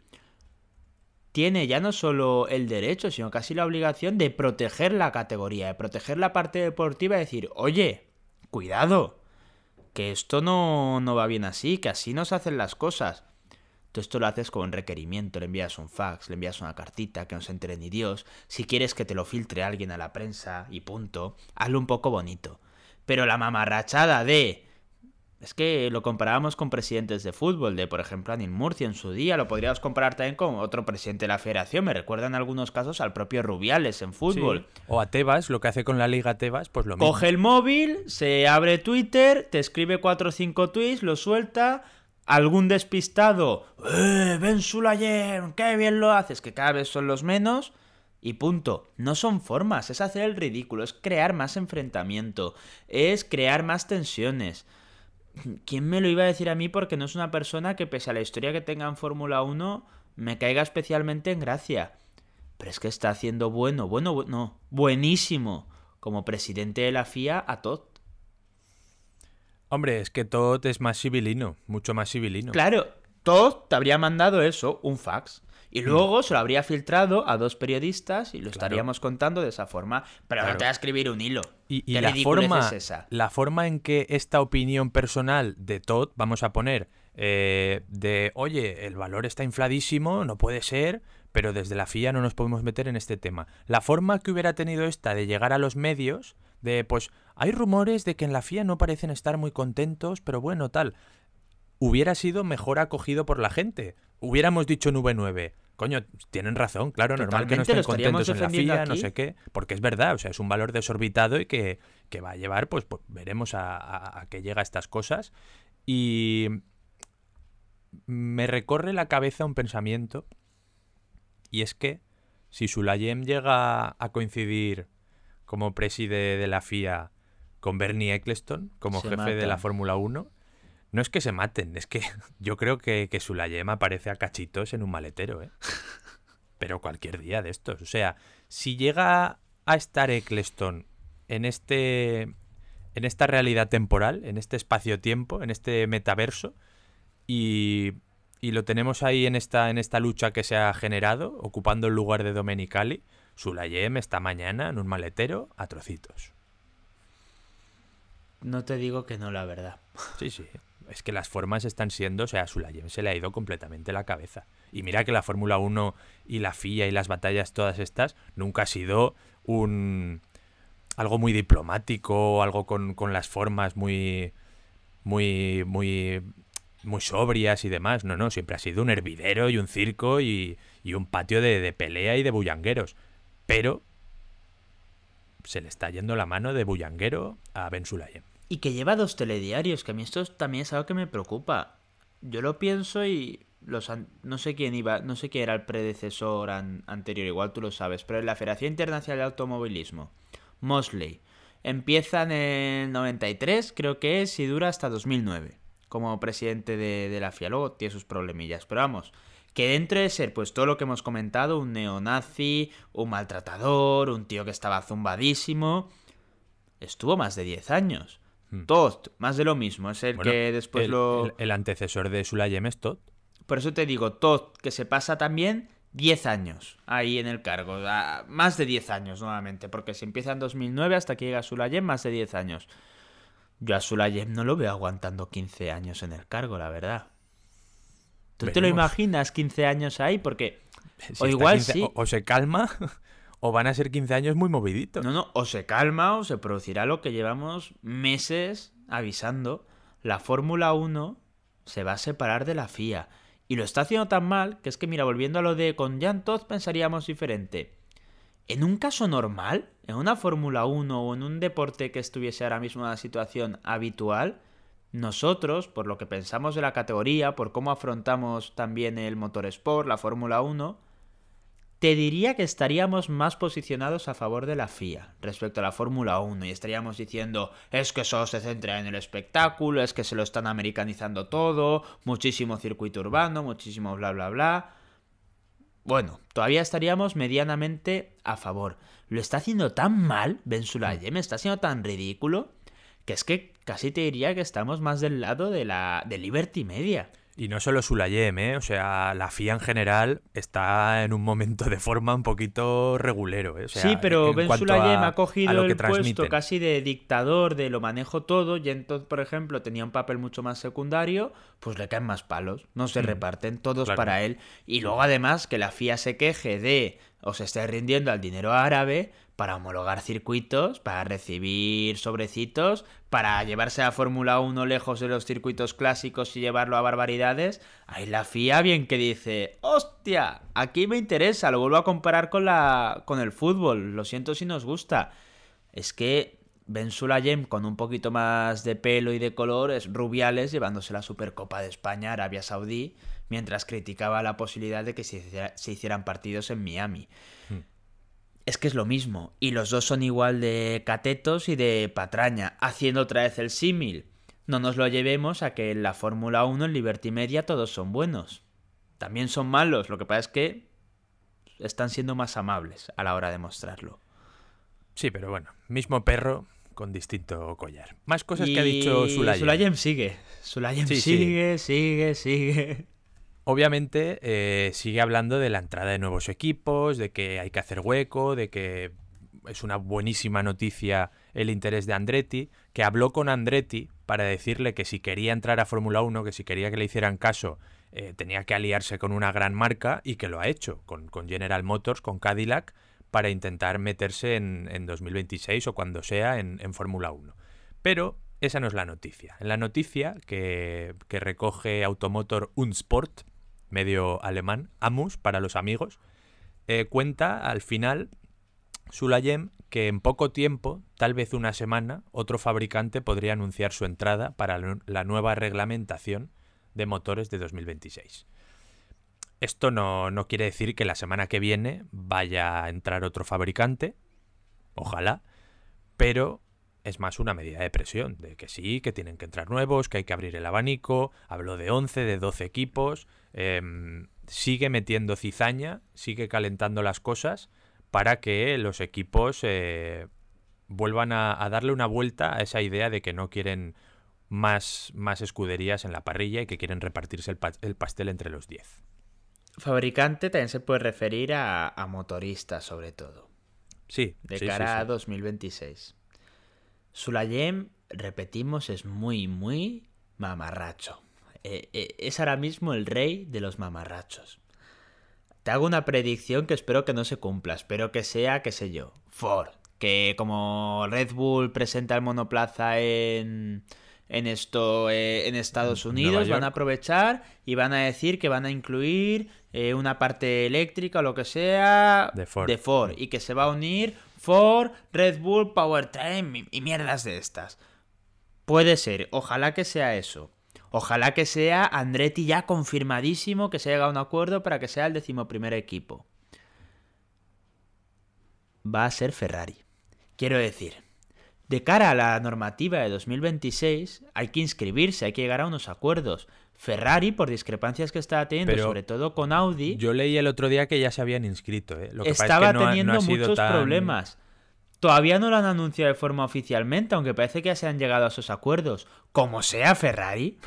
tiene ya no solo el derecho, sino casi la obligación de proteger la categoría, de proteger la parte deportiva y decir, oye, cuidado, que esto no, no va bien así, que así nos hacen las cosas. Tú esto lo haces con un requerimiento, le envías un fax, le envías una cartita, que no se entere ni Dios. Si quieres que te lo filtre alguien a la prensa y punto, hazlo un poco bonito. Pero la mamarrachada de... Es que lo comparábamos con presidentes de fútbol, de por ejemplo Anil Murcia en su día, lo podríamos comparar también con otro presidente de la federación, me recuerdan algunos casos al propio Rubiales en fútbol. O a Tebas, lo que hace con la liga Tebas, pues lo mismo. Coge el móvil, se abre Twitter, te escribe 4 o 5 tweets, lo suelta, algún despistado, ¡eh, Ben Sulayer! qué bien lo haces! Que cada vez son los menos y punto. No son formas, es hacer el ridículo, es crear más enfrentamiento, es crear más tensiones. ¿Quién me lo iba a decir a mí? Porque no es una persona que pese a la historia que tenga en Fórmula 1 me caiga especialmente en gracia. Pero es que está haciendo bueno, bueno, bueno, buenísimo como presidente de la FIA a Todd. Hombre, es que Todd es más civilino, mucho más civilino. Claro, Todd te habría mandado eso, un fax. Y mm. luego se lo habría filtrado a dos periodistas y lo estaríamos contando de esa forma. Pero te a escribir un hilo. Y, la, forma, la forma en que esta opinión personal de Todd, vamos a poner, eh, de oye, el valor está infladísimo, no puede ser, pero desde la FIA no nos podemos meter en este tema. La forma que hubiera tenido esta de llegar a los medios, de pues hay rumores de que en la FIA no parecen estar muy contentos, pero bueno, tal, hubiera sido mejor acogido por la gente. Hubiéramos dicho en V9, Coño, tienen razón, claro, normal que no estén contentos en la FIA, no sé qué, porque es verdad, o sea, es un valor desorbitado y que, va a llevar, pues, pues, veremos a, a, a llega estas cosas. Y me recorre la cabeza un pensamiento, y es que si Sulayem llega a coincidir como presidente de la FIA con Bernie Eccleston como jefe de la Fórmula 1, no es que se maten, es que yo creo que, que Sulayem aparece a cachitos en un maletero, ¿eh? Pero cualquier día de estos. O sea, si llega a estar Eccleston en este. en esta realidad temporal, en este espacio-tiempo, en este metaverso, y. Y lo tenemos ahí en esta, en esta lucha que se ha generado, ocupando el lugar de Domenicali. Sulayem está mañana en un maletero a trocitos. No te digo que no, la verdad. Sí, sí es que las formas están siendo, o sea, a Sulayem se le ha ido completamente la cabeza. Y mira que la Fórmula 1 y la FIA y las batallas todas estas nunca ha sido un algo muy diplomático, algo con, las formas muy muy muy muy sobrias y demás. No, no, siempre ha sido un hervidero y un circo y, y un patio de, de, pelea y de bullangueros. Pero se le está yendo la mano de bullanguero a Ben Sulayem y que lleva dos telediarios, que a mí esto también es algo que me preocupa. Yo lo pienso y los no sé quién iba, no sé quién era el predecesor anterior, igual tú lo sabes, pero en la Federación Internacional de Automovilismo, Mosley, empieza en el 93, creo que es, y dura hasta 2009, como presidente de, de la FIA. Luego tiene sus problemillas, pero vamos, que dentro de ser, pues todo lo que hemos comentado, un neonazi, un maltratador, un tío que estaba zumbadísimo, estuvo más de 10 años. Todd, más de lo mismo, es el que después lo... El, antecesor de Sulayem es Todd. Por eso te digo, Todd, que se pasa también 10 años ahí en el cargo, más de 10 años nuevamente, porque se empieza en 2009 hasta que llega Sulayem, más de 10 años. Yo a Sulayem no lo veo aguantando 15 años en el cargo, la verdad. ¿Tú te lo imaginas 15 años ahí? Porque... o igual sí. o se calma o van a ser 15 años muy moviditos. No, no, o se calma o se producirá lo que llevamos meses avisando. La Fórmula 1 se va a separar de la FIA. Y lo está haciendo tan mal que es que, mira, volviendo a lo de con llantos, pensaríamos diferente. En un caso normal, en una Fórmula 1 o en un deporte que estuviese ahora mismo en una situación habitual, nosotros, por lo que pensamos de la categoría, por cómo afrontamos también el motor sport, la Fórmula 1, te diría que estaríamos más posicionados a favor de la FIA respecto a la Fórmula 1 y estaríamos diciendo es que solo se centra en el espectáculo, es que se lo están americanizando todo, muchísimo circuito urbano, muchísimo bla bla bla. Bueno, todavía estaríamos medianamente a favor. Lo está haciendo tan mal y mm. me está haciendo tan ridículo que es que casi te diría que estamos más del lado de la de Liberty Media. Y no solo Sulayem, ¿eh? O sea, la FIA en general está en un momento de forma un poquito regulero, ¿eh? sí, pero Ben Sulayem ha cogido el puesto casi de dictador, de lo manejo todo, y entonces, por ejemplo, tenía un papel mucho más secundario, pues le caen más palos, no se hmm. reparten todos para él. Y luego además que la FIA se queje de os estáis rindiendo al dinero árabe para homologar circuitos, para recibir sobrecitos, para llevarse a Fórmula 1 lejos de los circuitos clásicos y llevarlo a barbaridades. Ahí la FIA bien que dice, hostia, aquí me interesa, lo vuelvo a comparar con, la, con el fútbol, lo siento si nos gusta. Es que Ben Sulayem con un poquito más de pelo y de color Rubiales llevándose la Supercopa de España, Arabia Saudí mientras criticaba la posibilidad de que se, hicieran partidos en Miami. Hmm. Es que es lo mismo, y los dos son igual de catetos y de patraña, haciendo otra vez el símil. No nos lo llevemos a que en la Fórmula 1, en Liberty Media, todos son buenos. También son malos, lo que pasa es que están siendo más amables a la hora de mostrarlo. Sí, pero bueno, mismo perro con distinto collar. Más cosas que ha dicho Sulayem. Sulayem sigue. Sulayem sigue, sigue, sigue. Obviamente eh, sigue hablando de la entrada de nuevos equipos, de que hay que hacer hueco, de que es una buenísima noticia el interés de Andretti, que habló con Andretti para decirle que si quería entrar a Fórmula 1, que si quería que le hicieran caso, eh, tenía que aliarse con una gran marca y que lo ha hecho, con, General Motors, con Cadillac, para intentar meterse en, 2026 o cuando sea en, Fórmula 1. Pero esa no es la noticia. En la noticia que, que recoge Automotor Unsport, medio alemán, Amus para los amigos, eh, cuenta al final Sulayem que en poco tiempo, tal vez una semana, otro fabricante podría anunciar su entrada para la nueva reglamentación de motores de 2026. Esto no, no quiere decir que la semana que viene vaya a entrar otro fabricante, ojalá, pero es más una medida de presión, de que sí, que tienen que entrar nuevos, que hay que abrir el abanico, habló de 11, de 12 equipos, em, sigue metiendo cizaña, sigue calentando las cosas para que los equipos eh, vuelvan a, darle una vuelta a esa idea de que no quieren más, más escuderías en la parrilla y que quieren repartirse el, pastel entre los 10. Fabricante también se puede referir a, motoristas sobre todo. Sí. De cara a 2026. Sulayem, repetimos, es muy, muy mamarracho. E, e, es ahora mismo el rey de los mamarrachos. Te hago una predicción que espero que no se cumpla, espero que sea, qué sé yo, Ford. Que como Red Bull presenta el monoplaza en, en esto eh, en Estados Unidos van a aprovechar y van a decir que van a incluir eh, una parte eléctrica o lo que sea de de Ford. y que se va a unir Ford, Red Bull, Powertrain y mierdas de estas. Puede ser, ojalá que sea eso. Ojalá que sea Andretti ya confirmadísimo que se llegado a un acuerdo para que sea el decimoprimer equipo. Va a ser Ferrari. Quiero decir, de cara a la normativa de 2026 hay que inscribirse, hay que llegar a unos acuerdos. Ferrari por discrepancias que estaba teniendo, sobre todo con Audi. Yo leí el otro día que ya se habían inscrito. ¿eh? Lo que estaba teniendo muchos problemas. Todavía no lo han anunciado de forma oficialmente, aunque parece que ya se han llegado a esos acuerdos. Como sea Ferrari,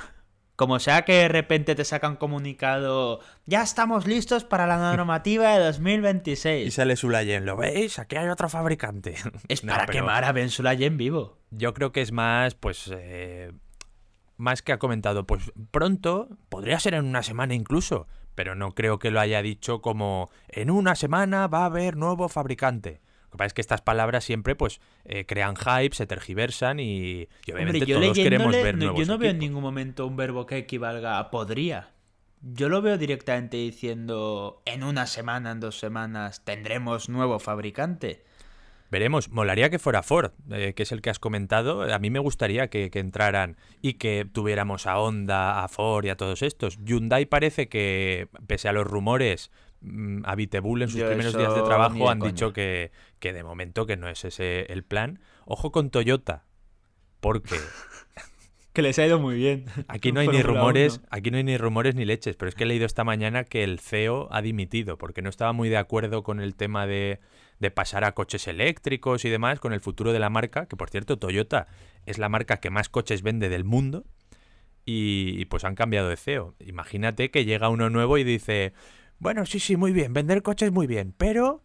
como sea que de repente te sacan comunicado, ya estamos listos para la normativa de 2026. Y sale Sulayen, ¿lo veis? Aquí hay otro fabricante. Es para quemar a Ben Sulayen vivo. Yo creo que es más, pues, eh, más que ha comentado, pues pronto, podría ser en una semana incluso, pero no creo que lo haya dicho como en una semana va a haber nuevo fabricante. Lo que pasa es que estas palabras siempre pues eh, crean hype, se tergiversan y, obviamente todos queremos ver no, Yo no veo en ningún momento un verbo que equivalga a podría. Yo lo veo directamente diciendo en una semana, en dos semanas tendremos nuevo fabricante. Veremos, molaría que fuera Ford, eh, que es el que has comentado. A mí me gustaría que, entraran y que tuviéramos a Honda, a Ford y a todos estos. Hyundai parece que, pese a los rumores, mm, a en sus primeros días de trabajo han dicho que, que de momento que no es ese el plan. Ojo con Toyota, porque... que les ha ido muy bien. Aquí no hay ni rumores, aquí no hay ni rumores ni leches, pero es que he leído esta mañana que el CEO ha dimitido porque no estaba muy de acuerdo con el tema de de pasar a coches eléctricos y demás con el futuro de la marca, que por cierto Toyota es la marca que más coches vende del mundo y, pues han cambiado de CEO. Imagínate que llega uno nuevo y dice, bueno, sí, sí, muy bien, vender coches muy bien, pero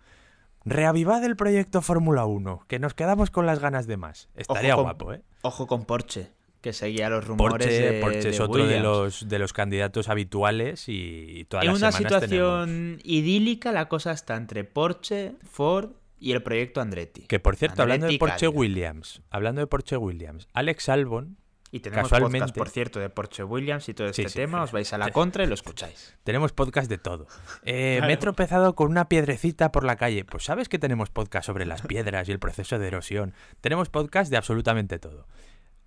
reavivad el proyecto Fórmula 1, que nos quedamos con las ganas de más. Estaría guapo, ¿eh? Ojo con Porsche que seguía los rumores de, Porsche es otro de los, de los candidatos habituales y, todas en En una situación idílica la cosa está entre Porsche, Ford y el proyecto Andretti. Que por cierto, hablando de Porsche Williams, hablando de Porsche Williams, Alex Albon y tenemos podcast, por cierto, de Porsche Williams y todo este tema. os vais a la contra y lo escucháis. Tenemos podcast de todo. Eh, me he tropezado con una piedrecita por la calle. Pues sabes que tenemos podcast sobre las piedras y el proceso de erosión. Tenemos podcast de absolutamente todo.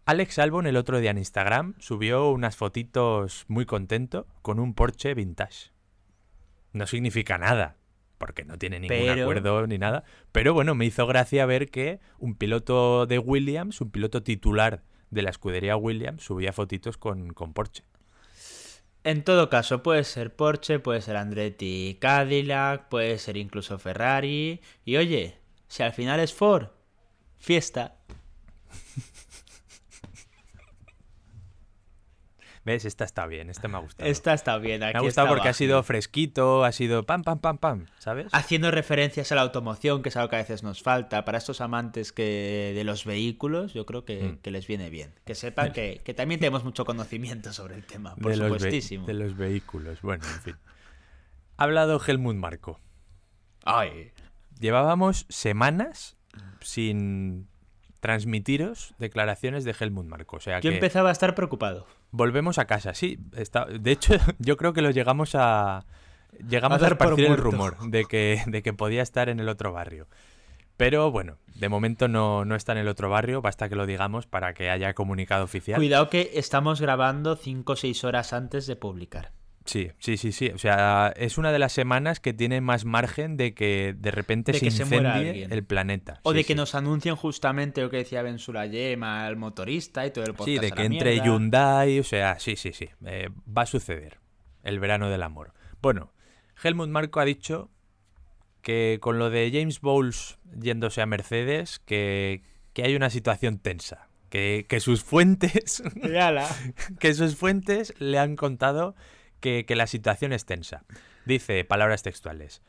Alex Albon el otro día en Instagram subió unas fotitos muy contento con un Porsche vintage. No significa nada, porque no tiene ningún acuerdo ni nada. Pero bueno, me hizo gracia ver que un piloto de Williams, un piloto titular de la escudería Williams, subía fotitos con, con Porsche. En todo caso, puede ser Porsche, puede ser Andretti Cadillac, puede ser incluso Ferrari. Y oye, si al final es Ford, fiesta. ¿Ves? Esta está bien, esta me ha gustado. Esta está bien, aquí Me ha gustado porque ha sido fresquito, ha sido pam, pam, pam, pam, ¿sabes? Haciendo referencias a la automoción, que es algo que a veces nos falta. Para estos amantes que de los vehículos, yo creo que, mm. les viene bien. Que sepan que, también tenemos mucho conocimiento sobre el tema, por de supuestísimo. de los vehículos, bueno, en fin. Ha hablado Helmut Marco. Ay. Llevábamos semanas sin transmitiros declaraciones de Helmut Marco. O sea Yo empezaba a estar preocupado volvemos a casa. Sí, está, de hecho, yo creo que lo llegamos a. Llegamos a, dar repartir el rumor de que, de que podía estar en el otro barrio. Pero bueno, de momento no, no, está en el otro barrio, basta que lo digamos para que haya comunicado oficial. Cuidado que estamos grabando 5 o 6 horas antes de publicar. Sí, sí, sí, sí. O sea, es una de las semanas que tiene más margen de que de repente se incendie el planeta. O de que nos anuncien justamente lo que decía Ben Yema el motorista y todo el podcast. Sí, de que entre Hyundai, o sea, sí, sí, sí. Eh, va a suceder el verano del amor. Bueno, Helmut Marco ha dicho que con lo de James Bowles yéndose a Mercedes, que, hay una situación tensa. Que, que sus fuentes. que sus fuentes le han contado que, la situación es tensa. Dice palabras textuales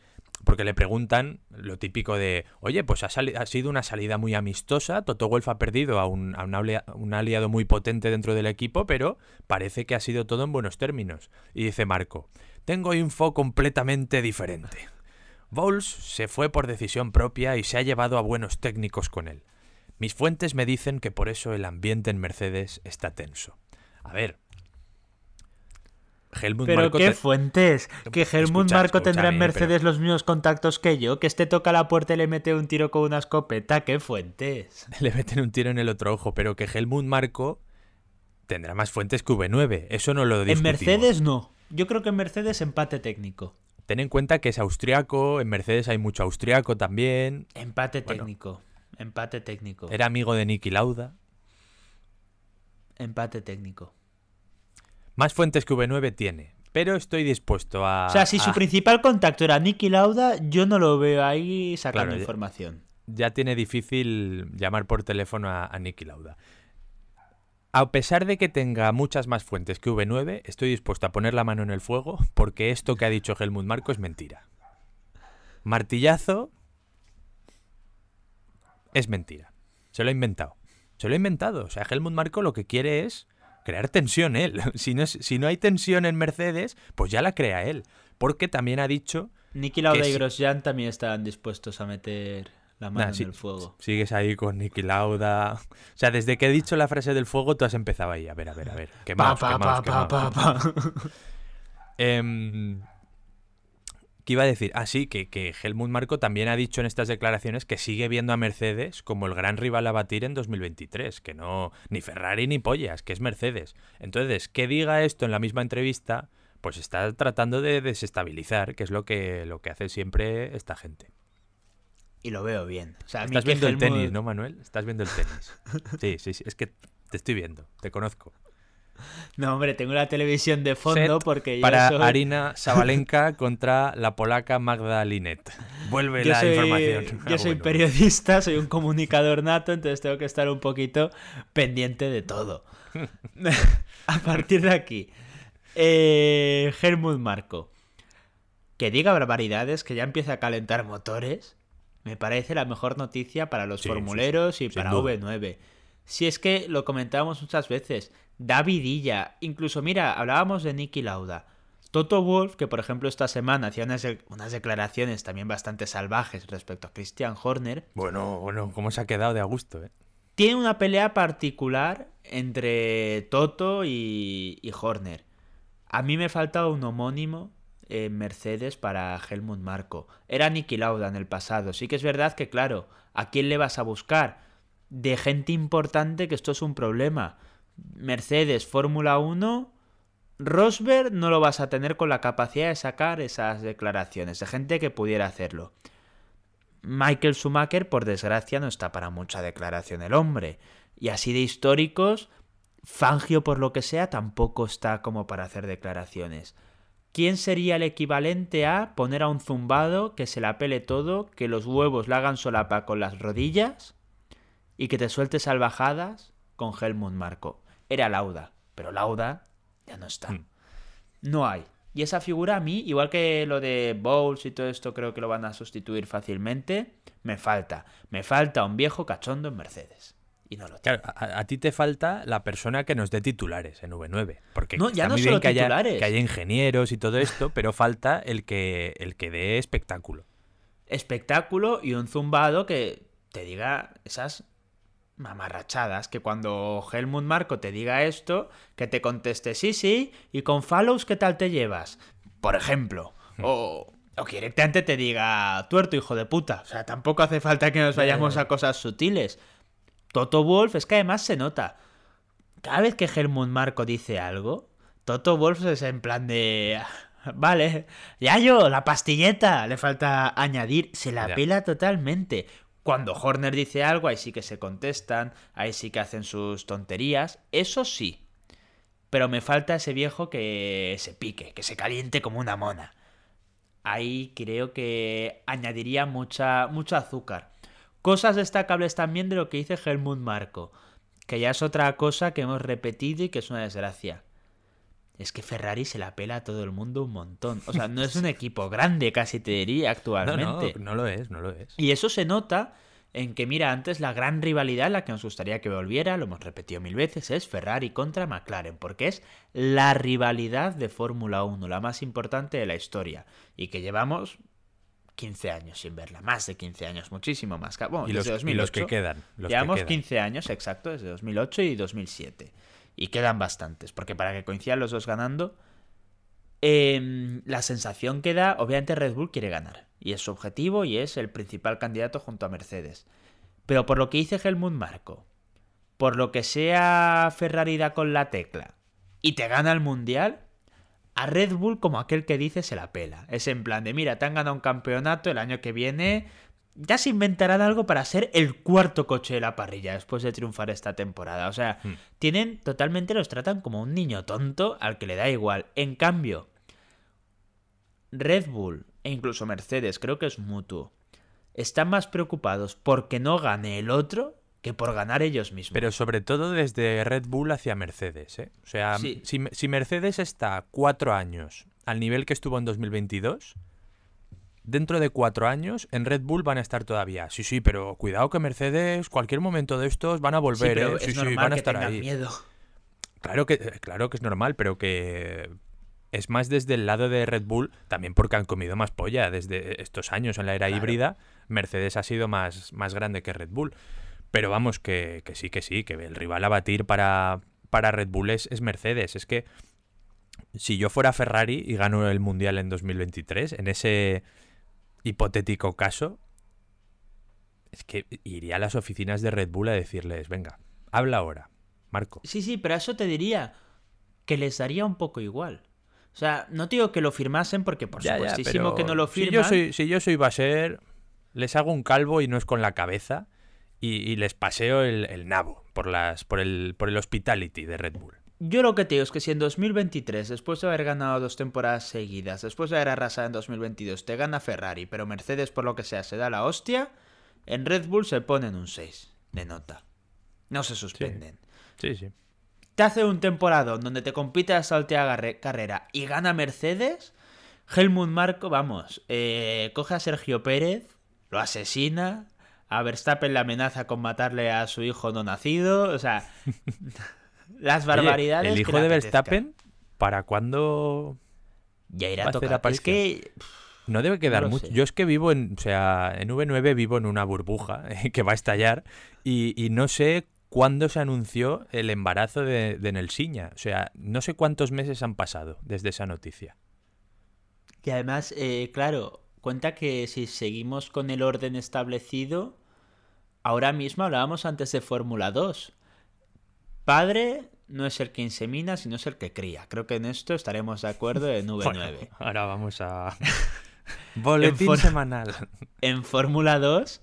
porque le preguntan lo típico de, oye, pues ha, sido una salida muy amistosa, Toto Wolf ha perdido a, un, un, aliado muy potente dentro del equipo, pero parece que ha sido todo en buenos términos. Y dice Marco, tengo info completamente diferente. Bowles se fue por decisión propia y se ha llevado a buenos técnicos con él. Mis fuentes me dicen que por eso el ambiente en Mercedes está tenso. A ver, pero Marco qué fuentes. Que Helmut Marco tendrá en Mercedes los mismos contactos que yo. Que este toca la puerta y le mete un tiro con una escopeta. Qué fuentes. Le meten un tiro en el otro ojo. Pero que Helmut Marco tendrá más fuentes que V9. Eso no lo discutimos. En Mercedes no. Yo creo que en Mercedes empate técnico. Ten en cuenta que es austriaco. En Mercedes hay mucho austriaco también. Empate técnico. Empate técnico. Era amigo de Niki Lauda. Empate técnico. Más fuentes que V9 tiene, pero estoy dispuesto a. O sea, si su principal contacto era Nicky Lauda, yo no lo veo ahí sacando información. Ya, tiene difícil llamar por teléfono a, Nicky Lauda. A pesar de que tenga muchas más fuentes que V9, estoy dispuesto a poner la mano en el fuego porque esto que ha dicho Helmut Marco es mentira. Martillazo es mentira. Se lo ha inventado. Se lo ha inventado. O sea, Helmut Marco lo que quiere es crear tensión él. Si no, si no hay tensión en Mercedes, pues ya la crea él. Porque también ha dicho. Niki Lauda y Grosjean también están dispuestos a meter la mano en el fuego. Sigues ahí con Niki Lauda. O sea, desde que he dicho la frase del fuego, tú has empezado ahí. A ver, a ver, a ver. Quemaos, pa, pa, eh, que iba a decir, ah, sí, que, que, Helmut Marco también ha dicho en estas declaraciones que sigue viendo a Mercedes como el gran rival a batir en 2023, que no, ni Ferrari ni pollas, que es Mercedes. Entonces, que diga esto en la misma entrevista, pues está tratando de desestabilizar, que es lo que, lo que hace siempre esta gente. Y lo veo bien. Estás viendo el tenis, ¿no, Manuel? Estás viendo el tenis. Sí, sí, sí, es que te estoy viendo, te conozco. No, hombre, tengo la televisión de fondo porque yo Para soy... Arina Sabalenka contra la polaca Magda Vuelve la información. Yo ah, soy periodista, soy un comunicador nato, entonces tengo que estar un poquito pendiente de todo. A partir de aquí, eh, Helmut Marco. Que diga barbaridades, que ya empieza a calentar motores. Me parece la mejor noticia para los formuleros y para V9. Si es que lo comentábamos muchas veces, Davidilla. Incluso, mira, hablábamos de Nicky Lauda. Toto Wolf, que por ejemplo esta semana hacía unas, declaraciones también bastante salvajes respecto a Christian Horner. Bueno, bueno, cómo se ha quedado de a gusto, ¿eh? Tiene una pelea particular entre Toto y, Horner. A mí me faltaba un homónimo en Mercedes para Helmut Marco. Era Niki Lauda en el pasado. Sí que es verdad que, claro, ¿a quién le vas a buscar? De gente importante que esto es un problema. Mercedes, Fórmula 1, Rosberg no lo vas a tener con la capacidad de sacar esas declaraciones de gente que pudiera hacerlo. Michael Schumacher, por desgracia, no está para mucha declaración el hombre. Y así de históricos, Fangio, por lo que sea, tampoco está como para hacer declaraciones. ¿Quién sería el equivalente a poner a un zumbado que se la pele todo, que los huevos la hagan solapa con las rodillas y que te suelte salvajadas con Helmut Marco? era Lauda, pero Lauda ya no está. Hmm. No hay. Y esa figura a mí, igual que lo de Bowles y todo esto, creo que lo van a sustituir fácilmente, me falta. Me falta un viejo cachondo en Mercedes. Y no lo tiene. Claro, a, ti te falta la persona que nos dé titulares en V9. Porque no, ya no que haya, ingenieros y todo esto, pero falta el que, el que dé espectáculo. Espectáculo y un zumbado que te diga esas mamarrachadas, que cuando Helmut Marco te diga esto, que te conteste sí, sí, y con fallos, qué tal te llevas, por ejemplo, hmm. o, o que directamente te diga tuerto hijo de puta, o sea, tampoco hace falta que nos vayamos a cosas sutiles. Toto Wolf es que además se nota. Cada vez que Helmut Marco dice algo, Toto Wolf es en plan de Vale, ya yo, la pastilleta, le falta añadir, se la pela totalmente. Cuando Horner dice algo, ahí sí que se contestan, ahí sí que hacen sus tonterías, eso sí. Pero me falta ese viejo que se pique, que se caliente como una mona. Ahí creo que añadiría mucha, mucho azúcar. Cosas destacables también de lo que dice Helmut Marco, que ya es otra cosa que hemos repetido y que es una desgracia es que Ferrari se la pela a todo el mundo un montón. O sea, no es un equipo grande, casi te diría, actualmente. No, no, lo es, no lo es. Y eso se nota en que, mira, antes la gran rivalidad, la que nos gustaría que volviera, lo hemos repetido mil veces, es Ferrari contra McLaren, porque es la rivalidad de Fórmula 1, la más importante de la historia, y que llevamos 15 años sin verla, más de 15 años, muchísimo más. Bueno, y, desde los, 2008, que quedan. llevamos 15 años, exacto, desde 2008 y 2007. Y quedan bastantes, porque para que coincidan los dos ganando, em, la sensación que da, obviamente Red Bull quiere ganar, y es su objetivo y es el principal candidato junto a Mercedes. Pero por lo que dice Helmut Marco, por lo que sea Ferrari da con la tecla y te gana el mundial, a Red Bull como aquel que dice se la pela. Es en plan de, mira, te han ganado un campeonato, el año que viene ya se inventarán algo para ser el cuarto coche de la parrilla después de triunfar esta temporada. O sea, hmm. tienen totalmente, los tratan como un niño tonto al que le da igual. En cambio, Red Bull e incluso Mercedes, creo que es mutuo, están más preocupados porque no gane el otro que por ganar ellos mismos. Pero sobre todo desde Red Bull hacia Mercedes. ¿eh? O sea, si, si Mercedes está cuatro años al nivel que estuvo en 2022 dentro de cuatro años en Red Bull van a estar todavía. Sí, sí, pero cuidado que Mercedes, cualquier momento de estos van a volver, ¿eh? sí, sí, sí, van a estar ahí. Claro que, claro que es normal, pero que es más desde el lado de Red Bull, también porque han comido más polla desde estos años en la era híbrida. Mercedes ha sido más, más grande que Red Bull. Pero vamos, que, sí, que sí, que el rival a batir para, para Red Bull es Mercedes. Es que si yo fuera Ferrari y gano el Mundial en 2023, en ese hipotético caso, es que iría a las oficinas de Red Bull a decirles, venga, habla ahora, Marco. Sí, sí, pero eso te diría que les daría un poco igual. O sea, no digo que lo firmasen porque por supuestísimo que no lo firman. Si yo soy, si yo soy Baser, les hago un calvo y no es con la cabeza y, les paseo el, el, nabo por las por el, por el hospitality de Red Bull. Yo lo que te digo es que si en 2023, después de haber ganado dos temporadas seguidas, después de haber arrasado en 2022, te gana Ferrari, pero Mercedes por lo que sea se da la hostia, en Red Bull se ponen un 6 de nota. No se suspenden. Sí, sí. Te hace un temporada donde te compite a saltear carrera y gana Mercedes, Helmut Marco, vamos, eh, coge a Sergio Pérez, lo asesina, a Verstappen le amenaza con matarle a su hijo no nacido, o sea... Las barbaridades. el hijo de Verstappen, ¿para cuándo? Ya irá a tocar. Es que. No debe quedar mucho. Yo es que vivo en. O sea, en V9 vivo en una burbuja que va a estallar. Y, no sé cuándo se anunció el embarazo de, de O sea, no sé cuántos meses han pasado desde esa noticia. Y además, eh, claro, cuenta que si seguimos con el orden establecido, ahora mismo hablábamos antes de Fórmula 2. Padre no es el que insemina, sino es el que cría. Creo que en esto estaremos de acuerdo en V9. ahora vamos a. Boletín semanal. En Fórmula 2,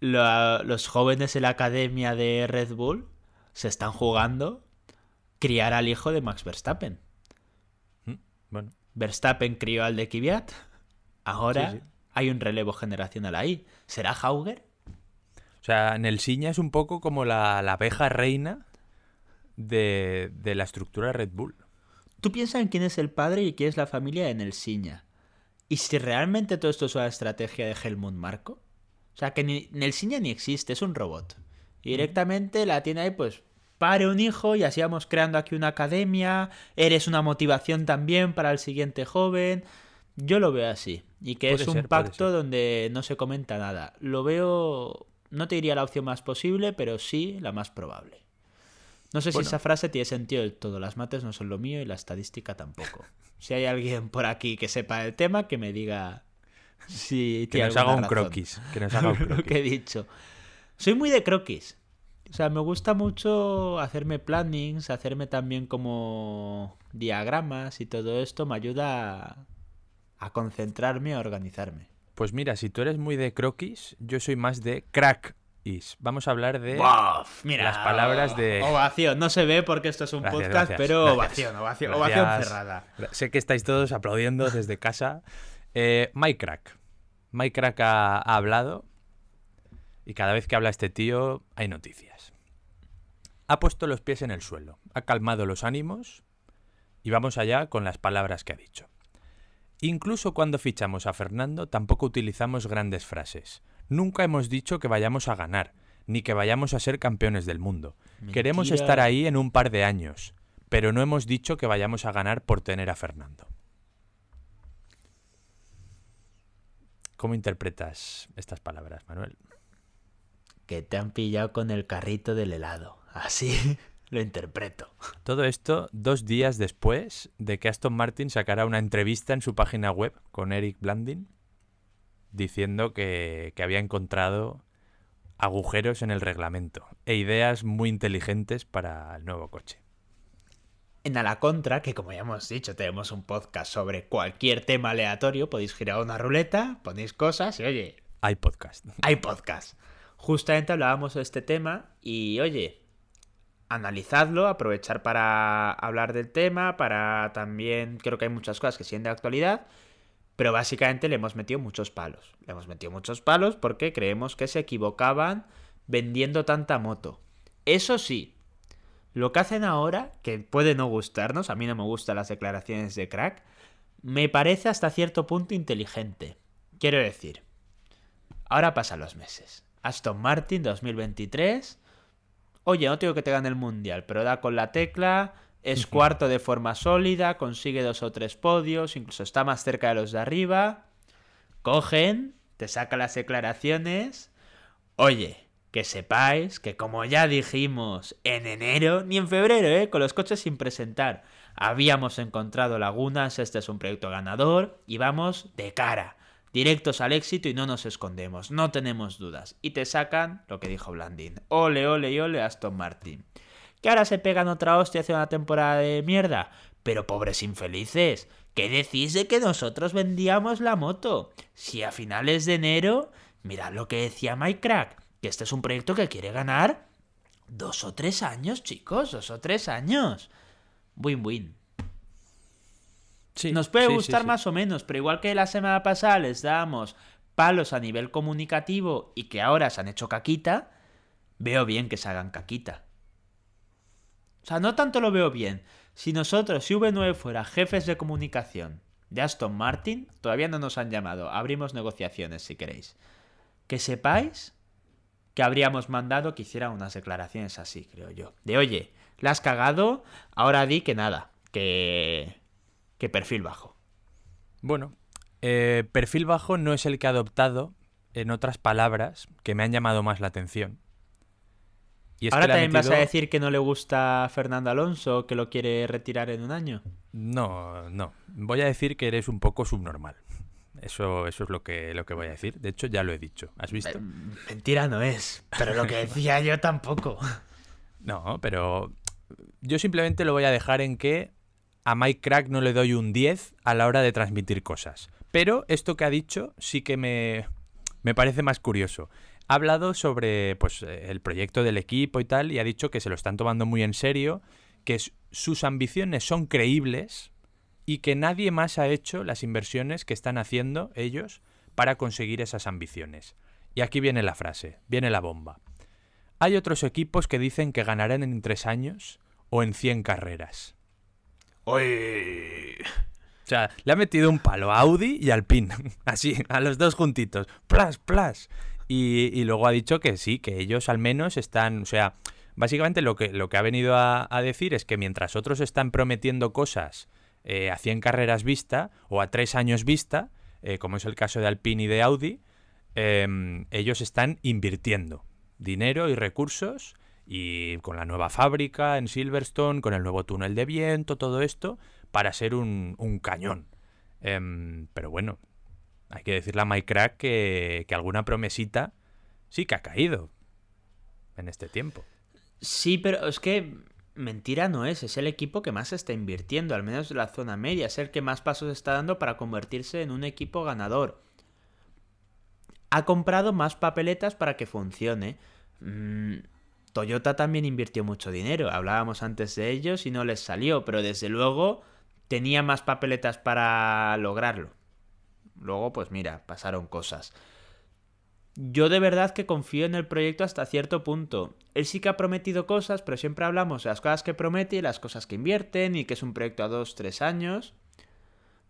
los jóvenes en la academia de Red Bull se están jugando criar al hijo de Max Verstappen. Mm, Verstappen crió al de Kvyat. Ahora hay un relevo generacional ahí. ¿Será Hauger? O sea, Nelsinha es un poco como la abeja reina de, la estructura Red Bull. Tú piensas en quién es el padre y quién es la familia en el Siña. ¿Y si realmente todo esto es una estrategia de Helmut Marco? O sea, que ni, el ni existe, es un robot. Y directamente la tiene ahí, pues, pare un hijo y así vamos creando aquí una academia. Eres una motivación también para el siguiente joven. Yo lo veo así. Y que es un pacto donde no se comenta nada. Lo veo, no te diría la opción más posible, pero sí la más probable. No sé si esa frase tiene sentido del todo. Las mates no son lo mío y la estadística tampoco. si hay alguien por aquí que sepa el tema, que me diga si tiene que nos haga un croquis. Que nos haga un croquis. lo que he dicho. Soy muy de croquis. O sea, me gusta mucho hacerme plannings, hacerme también como diagramas y todo esto me ayuda a, a concentrarme, a organizarme. Pues mira, si tú eres muy de croquis, yo soy más de crack Vamos a hablar de mira, las palabras de. Ovación. No se ve porque esto es un podcast, pero ovación, ovación, ovación cerrada. Sé que estáis todos aplaudiendo desde casa. Eh, Mike Crack. Crack ha hablado. Y cada vez que habla este tío, hay noticias. Ha puesto los pies en el suelo, ha calmado los ánimos. Y vamos allá con las palabras que ha dicho. Incluso cuando fichamos a Fernando, tampoco utilizamos grandes frases Nunca hemos dicho que vayamos a ganar, ni que vayamos a ser campeones del mundo. Queremos estar ahí en un par de años, pero no hemos dicho que vayamos a ganar por tener a Fernando. ¿Cómo interpretas estas palabras, Manuel? Que te han pillado con el carrito del helado. Así lo interpreto. Todo esto dos días después de que Aston Martin sacara una entrevista en su página web con Eric Blandin diciendo que, había encontrado agujeros en el reglamento e ideas muy inteligentes para el nuevo coche. En A la Contra, que como ya hemos dicho, tenemos un podcast sobre cualquier tema aleatorio, podéis girar una ruleta, ponéis cosas y oye. Hay podcast. Hay podcast. Justamente hablábamos de este tema y oye, analizadlo, aprovechar para hablar del tema, para también, creo que hay muchas cosas que siguen de actualidad pero básicamente le hemos metido muchos palos. Le hemos metido muchos palos porque creemos que se equivocaban vendiendo tanta moto. Eso sí, lo que hacen ahora, que puede no gustarnos, a mí no me gustan las declaraciones de crack, me parece hasta cierto punto inteligente. Quiero decir, ahora pasan los meses. Aston Martin 2023. Oye, no tengo que te gane el mundial, pero da con la tecla, es cuarto de forma sólida, consigue dos o tres podios, incluso está más cerca de los de arriba. Cogen, te saca las declaraciones. Oye, que sepáis que como ya dijimos en enero, ni en febrero, ¿eh? con los coches sin presentar, habíamos encontrado lagunas, este es un proyecto ganador y vamos de cara, directos al éxito y no nos escondemos, no tenemos dudas. Y te sacan lo que dijo Blandín, ole, ole ole Aston Martin que ahora se pegan otra hostia hace una temporada de mierda. Pero pobres infelices, ¿qué decís de que nosotros vendíamos la moto? Si a finales de enero, mirad lo que decía Mike Crack, que este es un proyecto que quiere ganar dos o tres años, chicos, dos o tres años. Win-win. Sí, Nos puede gustar más o menos, pero igual que la semana pasada les damos palos a nivel comunicativo y que ahora se han hecho caquita, veo bien que se hagan caquita. O sea, no tanto lo veo bien. Si nosotros, si V9 fuera jefes de comunicación de Aston Martin, todavía no nos han llamado, abrimos negociaciones si queréis. Que sepáis que habríamos mandado que hiciera unas declaraciones así, creo yo. De oye, la has cagado, ahora di que nada, que, que perfil bajo. Bueno, eh, perfil bajo no es el que ha adoptado, en otras palabras, que me han llamado más la atención. Ahora también vas a decir que no le gusta Fernando Alonso, que lo quiere retirar en un año. No, no. Voy a decir que eres un poco subnormal. Eso, eso es lo que, lo que voy a decir. De hecho, ya lo he dicho. ¿Has visto? Em, mentira no es, pero lo que decía yo tampoco. No, pero yo simplemente lo voy a dejar en que a Mike Crack no le doy un 10 a la hora de transmitir cosas. Pero esto que ha dicho sí que me, me parece más curioso ha hablado sobre pues, eh, el proyecto del equipo y tal, y ha dicho que se lo están tomando muy en serio, que sus ambiciones son creíbles y que nadie más ha hecho las inversiones que están haciendo ellos para conseguir esas ambiciones. Y aquí viene la frase, viene la bomba. Hay otros equipos que dicen que ganarán en tres años o en 100 carreras. ¡Oye! O sea, le ha metido un palo a Audi y al PIN. Así, a los dos juntitos. ¡Plas, plas! Y, luego ha dicho que sí, que ellos al menos están, o sea, básicamente lo que, lo que ha venido a, decir es que mientras otros están prometiendo cosas eh, a 100 carreras vista o a 3 años vista, eh, como es el caso de Alpine y de Audi, em, ellos están invirtiendo dinero y recursos y con la nueva fábrica en Silverstone, con el nuevo túnel de viento, todo esto, para ser un cañón. Em, pero bueno, hay que decirle a MyCrack que, alguna promesita sí que ha caído en este tiempo. Sí, pero es que mentira no es, es el equipo que más está invirtiendo, al menos la zona media, es el que más pasos está dando para convertirse en un equipo ganador. Ha comprado más papeletas para que funcione. Mm, Toyota también invirtió mucho dinero, hablábamos antes de ellos y no les salió, pero desde luego tenía más papeletas para lograrlo. Luego, pues mira, pasaron cosas. Yo de verdad que confío en el proyecto hasta cierto punto. Él sí que ha prometido cosas, pero siempre hablamos de las cosas que promete y las cosas que invierten y que es un proyecto a dos, tres años.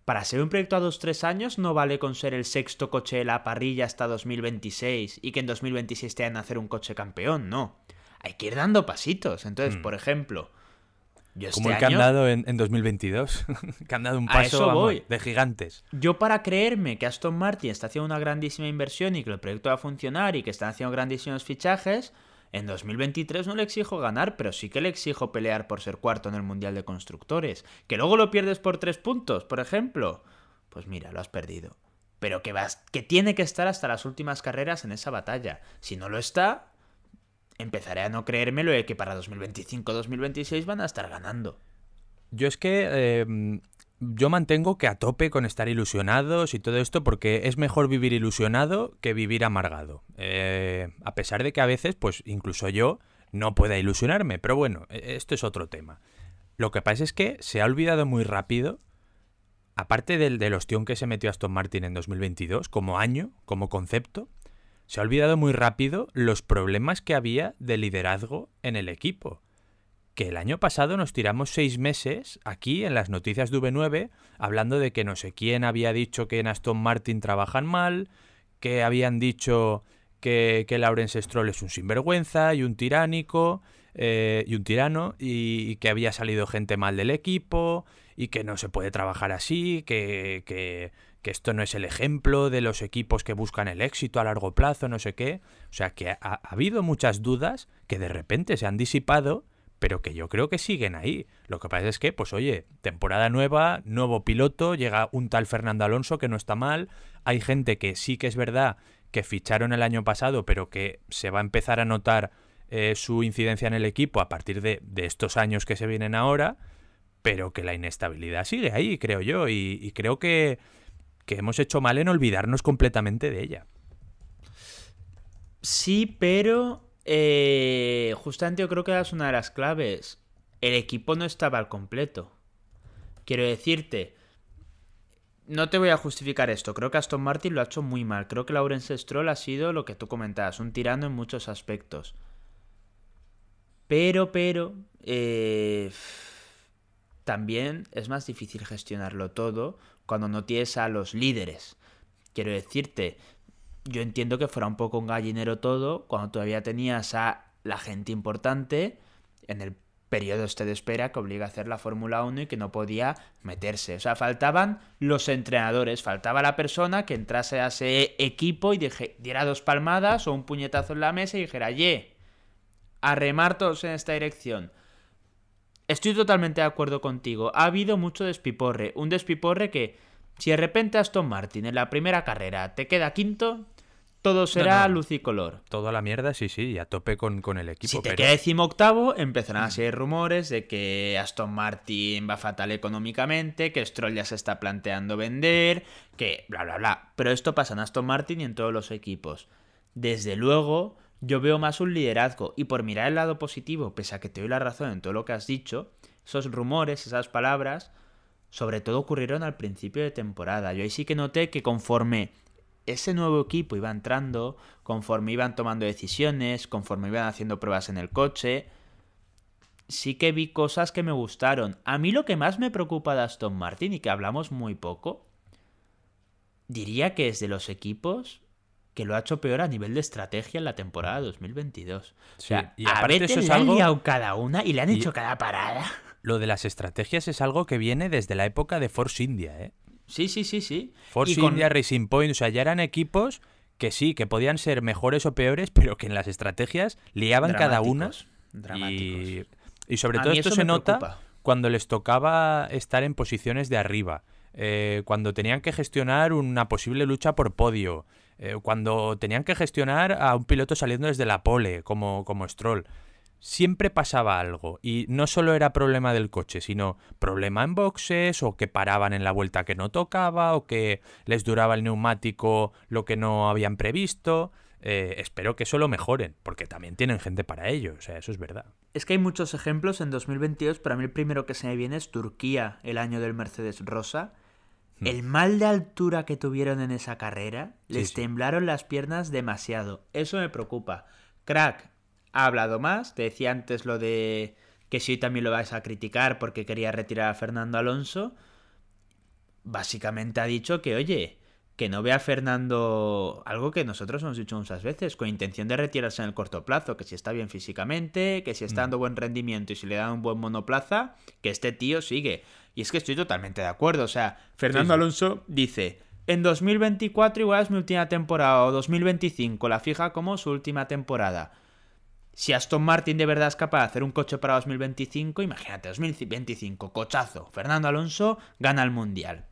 Para ser un proyecto a dos, tres años no vale con ser el sexto coche de la parrilla hasta 2026 y que en 2026 te hayan a hacer un coche campeón, no. Hay que ir dando pasitos. Entonces, hmm. por ejemplo, como este el que en, en 2022. que han dado un paso de gigantes. Yo para creerme que Aston Martin está haciendo una grandísima inversión y que el proyecto va a funcionar y que están haciendo grandísimos fichajes, en 2023 no le exijo ganar, pero sí que le exijo pelear por ser cuarto en el Mundial de Constructores. Que luego lo pierdes por tres puntos, por ejemplo. Pues mira, lo has perdido. Pero que, vas, que tiene que estar hasta las últimas carreras en esa batalla. Si no lo está, empezaré a no creérmelo de que para 2025-2026 van a estar ganando. Yo es que em, yo mantengo que a tope con estar ilusionados y todo esto porque es mejor vivir ilusionado que vivir amargado. Eh, a pesar de que a veces, pues incluso yo no pueda ilusionarme, pero bueno, e, esto es otro tema. Lo que pasa es que se ha olvidado muy rápido, aparte del, los que se metió Aston Martin en 2022, como año, como concepto, se ha olvidado muy rápido los problemas que había de liderazgo en el equipo. Que el año pasado nos tiramos seis meses aquí en las noticias de V9 hablando de que no sé quién había dicho que en Aston Martin trabajan mal, que habían dicho que, que Lawrence Stroll es un sinvergüenza y un tiránico eh, y un tirano y, y, que había salido gente mal del equipo y que no se puede trabajar así, que, que que esto no es el ejemplo de los equipos que buscan el éxito a largo plazo, no sé qué. O sea, que ha, habido muchas dudas que de repente se han disipado, pero que yo creo que siguen ahí. Lo que pasa es que, pues oye, temporada nueva, nuevo piloto, llega un tal Fernando Alonso que no está mal, hay gente que sí que es verdad que ficharon el año pasado, pero que se va a empezar a notar eh, su incidencia en el equipo a partir de, estos años que se vienen ahora, pero que la inestabilidad sigue ahí, creo yo, y creo que que hemos hecho mal en olvidarnos completamente de ella. Sí, pero eh, justamente yo creo que es una de las claves. El equipo no estaba al completo. Quiero decirte, no te voy a justificar esto. Creo que Aston Martin lo ha hecho muy mal. Creo que Laurence Stroll ha sido lo que tú comentabas, un tirano en muchos aspectos. Pero, pero, eh, también es más difícil gestionarlo todo cuando no tienes a los líderes. Quiero decirte, yo entiendo que fuera un poco un gallinero todo cuando todavía tenías a la gente importante en el periodo este de espera que obliga a hacer la Fórmula 1 y que no podía meterse. O sea, faltaban los entrenadores, faltaba la persona que entrase a ese equipo y diera dos palmadas o un puñetazo en la mesa y dijera, ye, a remar todos en esta dirección. Estoy totalmente de acuerdo contigo. Ha habido mucho despiporre. Un despiporre que, si de repente Aston Martin en la primera carrera te queda quinto, todo será luz y color. Todo la mierda, sí, sí, y a tope con, el equipo. Si te queda décimo octavo, empezarán a mm. ser rumores de que Aston Martin va fatal económicamente, que Stroll ya se está planteando vender, que bla, bla, bla. Pero esto pasa en Aston Martin y en todos los equipos. Desde luego, yo veo más un liderazgo. Y por mirar el lado positivo, pese a que te doy la razón en todo lo que has dicho, esos rumores, esas palabras, sobre todo ocurrieron al principio de temporada. Yo ahí sí que noté que conforme ese nuevo equipo iba entrando, conforme iban tomando decisiones, conforme iban haciendo pruebas en el coche, sí que vi cosas que me gustaron. A mí lo que más me preocupa de Aston Martin y que hablamos muy poco, diría que es de los equipos que lo ha hecho peor a nivel de estrategia en la temporada 2022. o sea, y a eso han cada una y le han hecho cada parada. Lo de las estrategias es algo que viene desde la época de Force India, ¿eh? Sí, sí, sí, sí. Force India, Racing Point, o sea, ya eran equipos que sí, que podían ser mejores o peores, pero que en las estrategias liaban cada una. Dramáticos. Y, sobre todo esto se nota cuando les tocaba estar en posiciones de arriba, eh, cuando tenían que gestionar una posible lucha por podio, eh, cuando tenían que gestionar a un piloto saliendo desde la pole, como, Stroll, siempre pasaba algo. Y no solo era problema del coche, sino problema en boxes, o que paraban en la vuelta que no tocaba, o que les duraba el neumático lo que no habían previsto. Eh, espero que eso lo mejoren, porque también tienen gente para ello, o sea, eso es verdad. Es que hay muchos ejemplos en 2022, para mí el primero que se me viene es Turquía, el año del Mercedes Rosa, Mm. El mal de altura que tuvieron en esa carrera, les temblaron las piernas demasiado. Eso me preocupa. Crack ha hablado más, te decía antes lo de que si hoy también lo vas a criticar porque quería retirar a Fernando Alonso. Básicamente ha dicho que, oye, que no vea a Fernando algo que nosotros hemos dicho muchas veces, con intención de retirarse en el corto plazo, que si está bien físicamente, que si está mm. dando buen rendimiento y si le da un buen monoplaza, que este tío sigue. Y es que estoy totalmente de acuerdo. O sea, Fernando Alonso dice, en 2024 igual es mi última temporada o 2025 la fija como su última temporada. Si Aston Martin de verdad es capaz de hacer un coche para 2025, imagínate, 2025, cochazo. Fernando Alonso gana el Mundial.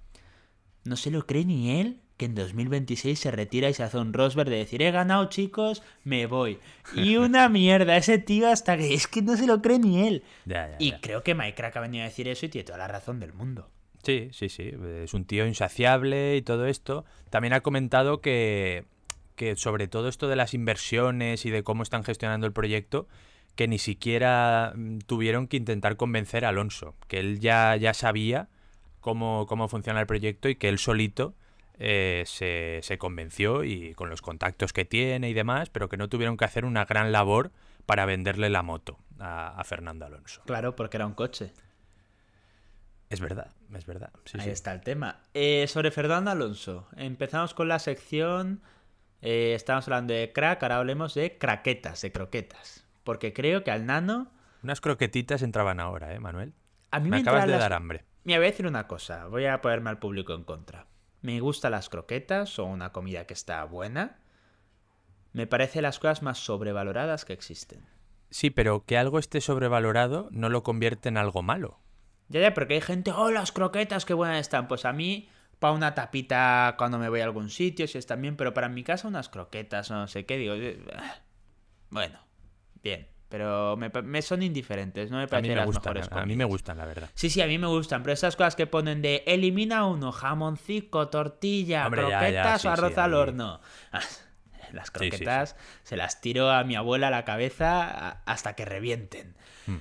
No se lo cree ni él que en 2026 se retira y se hace un Rosberg de decir, he ganado chicos, me voy. Y una mierda, ese tío hasta que es que no se lo cree ni él. y creo que Mike Crack ha venido a decir eso y tiene toda la razón del mundo. Sí, sí, sí, es un tío insaciable y todo esto. También ha comentado que, sobre todo esto de las inversiones y de cómo están gestionando el proyecto, que ni siquiera mm, tuvieron que intentar convencer a Alonso, que él ya, ya sabía cómo, cómo funciona el proyecto y que él solito eh, se, convenció y con los contactos que tiene y demás, pero que no tuvieron que hacer una gran labor para venderle la moto a, Fernando Alonso. Claro, porque era un coche. Es verdad, es verdad. Ahí está el tema. Eh, sobre Fernando Alonso, empezamos con la sección. Eh, estamos hablando de crack, ahora hablemos de craquetas, de croquetas. Porque creo que al nano. Unas croquetitas entraban ahora, ¿eh, Manuel? A mí me, acabas de dar hambre. Me voy a decir una cosa, voy a ponerme al público en contra. Me gustan las croquetas, o una comida que está buena. Me parece las cosas más sobrevaloradas que existen. Sí, pero que algo esté sobrevalorado no lo convierte en algo malo. Ya, ya, porque hay gente, oh, las croquetas, qué buenas están. Pues a mí, para una tapita cuando me voy a algún sitio, si están bien, pero para mi casa unas croquetas, no sé qué, digo, eh, bueno, bien. Pero me, son indiferentes, no me parecen me las mejores. A mí me gustan, la verdad. Sí, sí, a mí me gustan, pero esas cosas que ponen de elimina uno, jamoncito, tortilla, croquetas o arroz al horno. las croquetas se las tiro a mi abuela a la cabeza hasta que revienten. Hmm.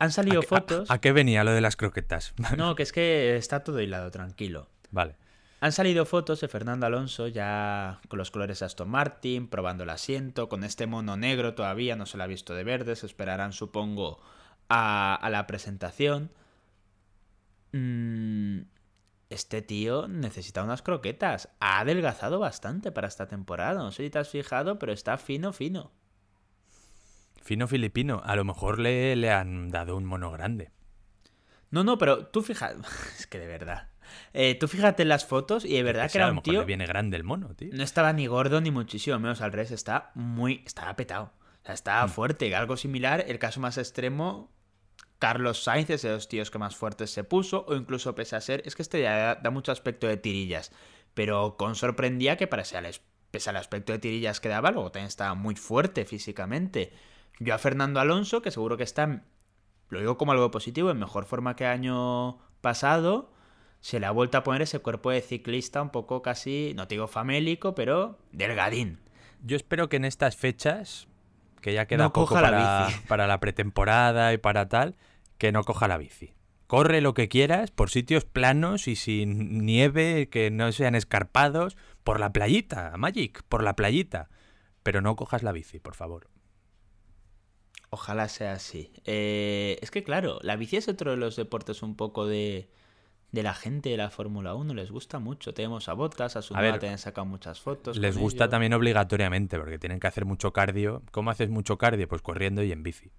Han salido fotos. A, a, qué venía lo de las croquetas? no, que es que está todo hilado, tranquilo. Vale. Han salido fotos de Fernando Alonso ya con los colores de Aston Martin, probando el asiento, con este mono negro todavía no se lo ha visto de verde, se esperarán supongo a, la presentación. Mm, este tío necesita unas croquetas. Ha adelgazado bastante para esta temporada. No sé si te has fijado, pero está fino, fino. Fino filipino. A lo mejor le, le han dado un mono grande. No, no, pero tú fijas. Es que de verdad. Eh, tú fíjate en las fotos y de verdad que, era un tío. Le viene grande el mono, tío. No estaba ni gordo ni muchísimo menos al revés, está muy. Estaba petado. O sea, estaba mm. fuerte. Algo similar, el caso más extremo, Carlos Sainz es de los tíos que más fuertes se puso, o incluso pese a ser. Es que este ya da, mucho aspecto de tirillas, pero con sorprendía que para pese al aspecto de tirillas que daba, luego también estaba muy fuerte físicamente. Yo a Fernando Alonso, que seguro que está, lo digo como algo positivo, en mejor forma que año pasado, se le ha vuelto a poner ese cuerpo de ciclista un poco casi, no digo famélico, pero delgadín. Yo espero que en estas fechas, que ya queda poco para, la para la pretemporada y para tal, que no coja la bici. Corre lo que quieras, por sitios planos y sin nieve, que no sean escarpados, por la playita, Magic, por la playita. Pero no cojas la bici, por favor. Ojalá sea así. Eh, es que claro, la bici es otro de los deportes un poco de de la gente de la Fórmula 1 les gusta mucho. Tenemos a Botas, a su te han sacado muchas fotos. Les gusta también obligatoriamente, porque tienen que hacer mucho cardio. ¿Cómo haces mucho cardio? Pues corriendo y en bici.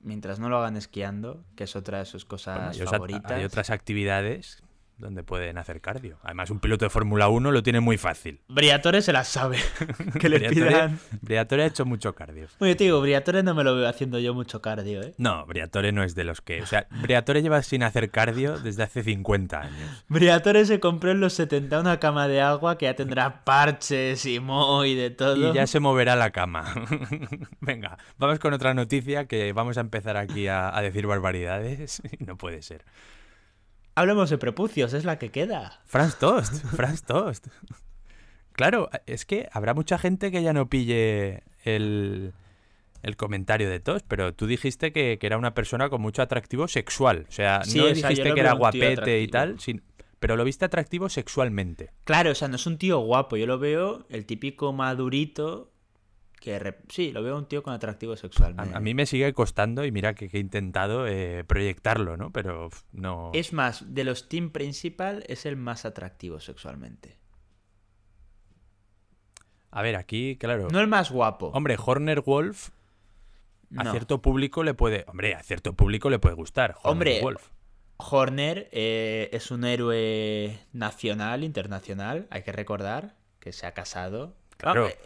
Mientras no lo hagan esquiando, que es otra de sus cosas favoritas. Hay otras actividades donde pueden hacer cardio. Además, un piloto de Fórmula 1 lo tiene muy fácil. Briatore se la sabe. que le Briatore, pidan. Briatore ha hecho mucho cardio. Oye, te digo, Briatore no me lo veo haciendo yo mucho cardio, ¿eh? No, Briatore no es de los que. O sea, Briatore lleva sin hacer cardio desde hace 50 años. Briatore se compró en los 70 una cama de agua que ya tendrá parches y mo y de todo. Y ya se moverá la cama. Venga, vamos con otra noticia que vamos a empezar aquí a decir barbaridades. no puede ser. Hablemos de prepucios, es la que queda. Franz Tost, Franz Tost. claro, es que habrá mucha gente que ya no pille el, comentario de Tost, pero tú dijiste que, era una persona con mucho atractivo sexual. O sea, no dijiste que era guapete y tal, pero lo viste atractivo sexualmente. Claro, o sea, no es un tío guapo, yo lo veo el típico madurito sí, lo veo un tío con atractivo sexual. A, mí me sigue costando y mira que, he intentado eh, proyectarlo, ¿no? Pero no... Es más, de los team principal es el más atractivo sexualmente. A ver, aquí, claro. No el más guapo. Hombre, Horner Wolf a cierto público le puede... Hombre, a cierto público le puede gustar. Horner hombre, Wolf. Horner eh, es un héroe nacional, internacional, hay que recordar que se ha casado. Claro. Ah, eh,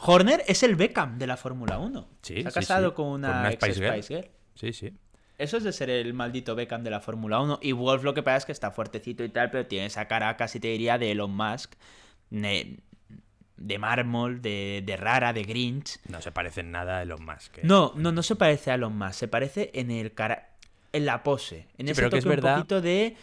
Horner es el Beckham de la Fórmula 1. Sí, Se ha casado con una, Spice, Girl. Sí, sí. Eso es de ser el maldito Beckham de la Fórmula 1. Y Wolf lo que pasa es que está fuertecito y tal, pero tiene esa cara casi te diría de Elon Musk. De, mármol, de, rara, de Grinch. No se parece en nada a Elon Musk. ¿eh? No, no, no se parece a Elon Musk. Se parece en el cara... En la pose. En ese toque poquito de...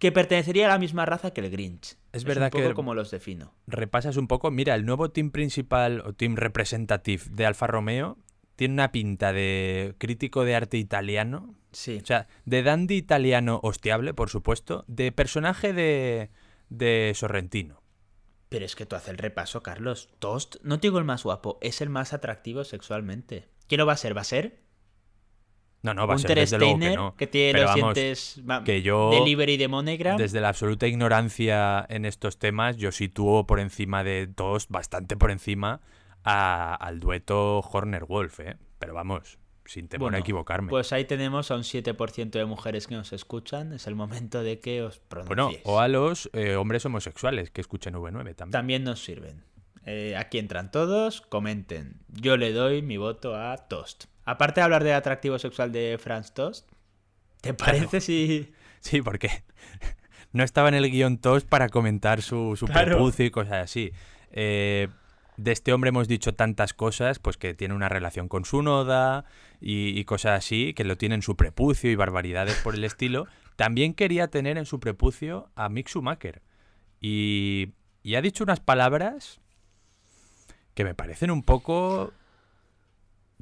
Que pertenecería a la misma raza que el Grinch. Es, verdad que poco como los defino. Repasas un poco. Mira, el nuevo team principal o team representative de Alfa Romeo tiene una pinta de crítico de arte italiano. Sí. O sea, de dandy italiano hostiable, por supuesto, de personaje de, de Sorrentino. Pero es que tú haces el repaso, Carlos. Tost, no te digo el más guapo, es el más atractivo sexualmente. ¿Qué lo va a ser? Va a ser no, no, va a ser desde luego que e no. Que tiene que yo, delivery de Monegra. Desde la absoluta ignorancia en estos temas, yo sitúo por encima de Toast, bastante por encima, al dueto Horner-Wolf, ¿eh? Pero vamos, sin temor a equivocarme. Pues ahí tenemos a un 7% de mujeres que nos escuchan. Es el momento de que os pronunciéis. Bueno, o a los eh, hombres homosexuales que escuchen V9 también. También nos sirven. Eh, aquí entran todos, comenten. Yo le doy mi voto a Toast. Aparte de hablar de atractivo sexual de Franz Tost, ¿te parece si.? Sí, porque no estaba en el guión Tost para comentar su, prepucio y cosas así. Eh, de este hombre hemos dicho tantas cosas, pues que tiene una relación con su noda y, cosas así, que lo tiene en su prepucio y barbaridades por el estilo. También quería tener en su prepucio a Mick Schumacher. Y, y ha dicho unas palabras que me parecen un poco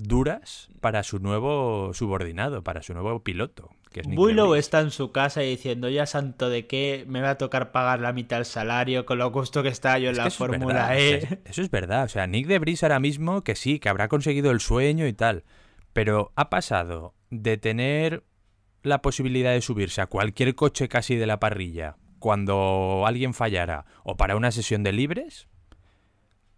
duras para su nuevo subordinado, para su nuevo piloto. Que es está en su casa diciendo, ya santo de qué, me va a tocar pagar la mitad del salario con lo gusto que está yo en la Fórmula E. eso es verdad, o sea, Nick de Bris ahora mismo que sí, que habrá conseguido el sueño y tal, pero ha pasado de tener la posibilidad de subirse a cualquier coche casi de la parrilla cuando alguien fallara o para una sesión de libres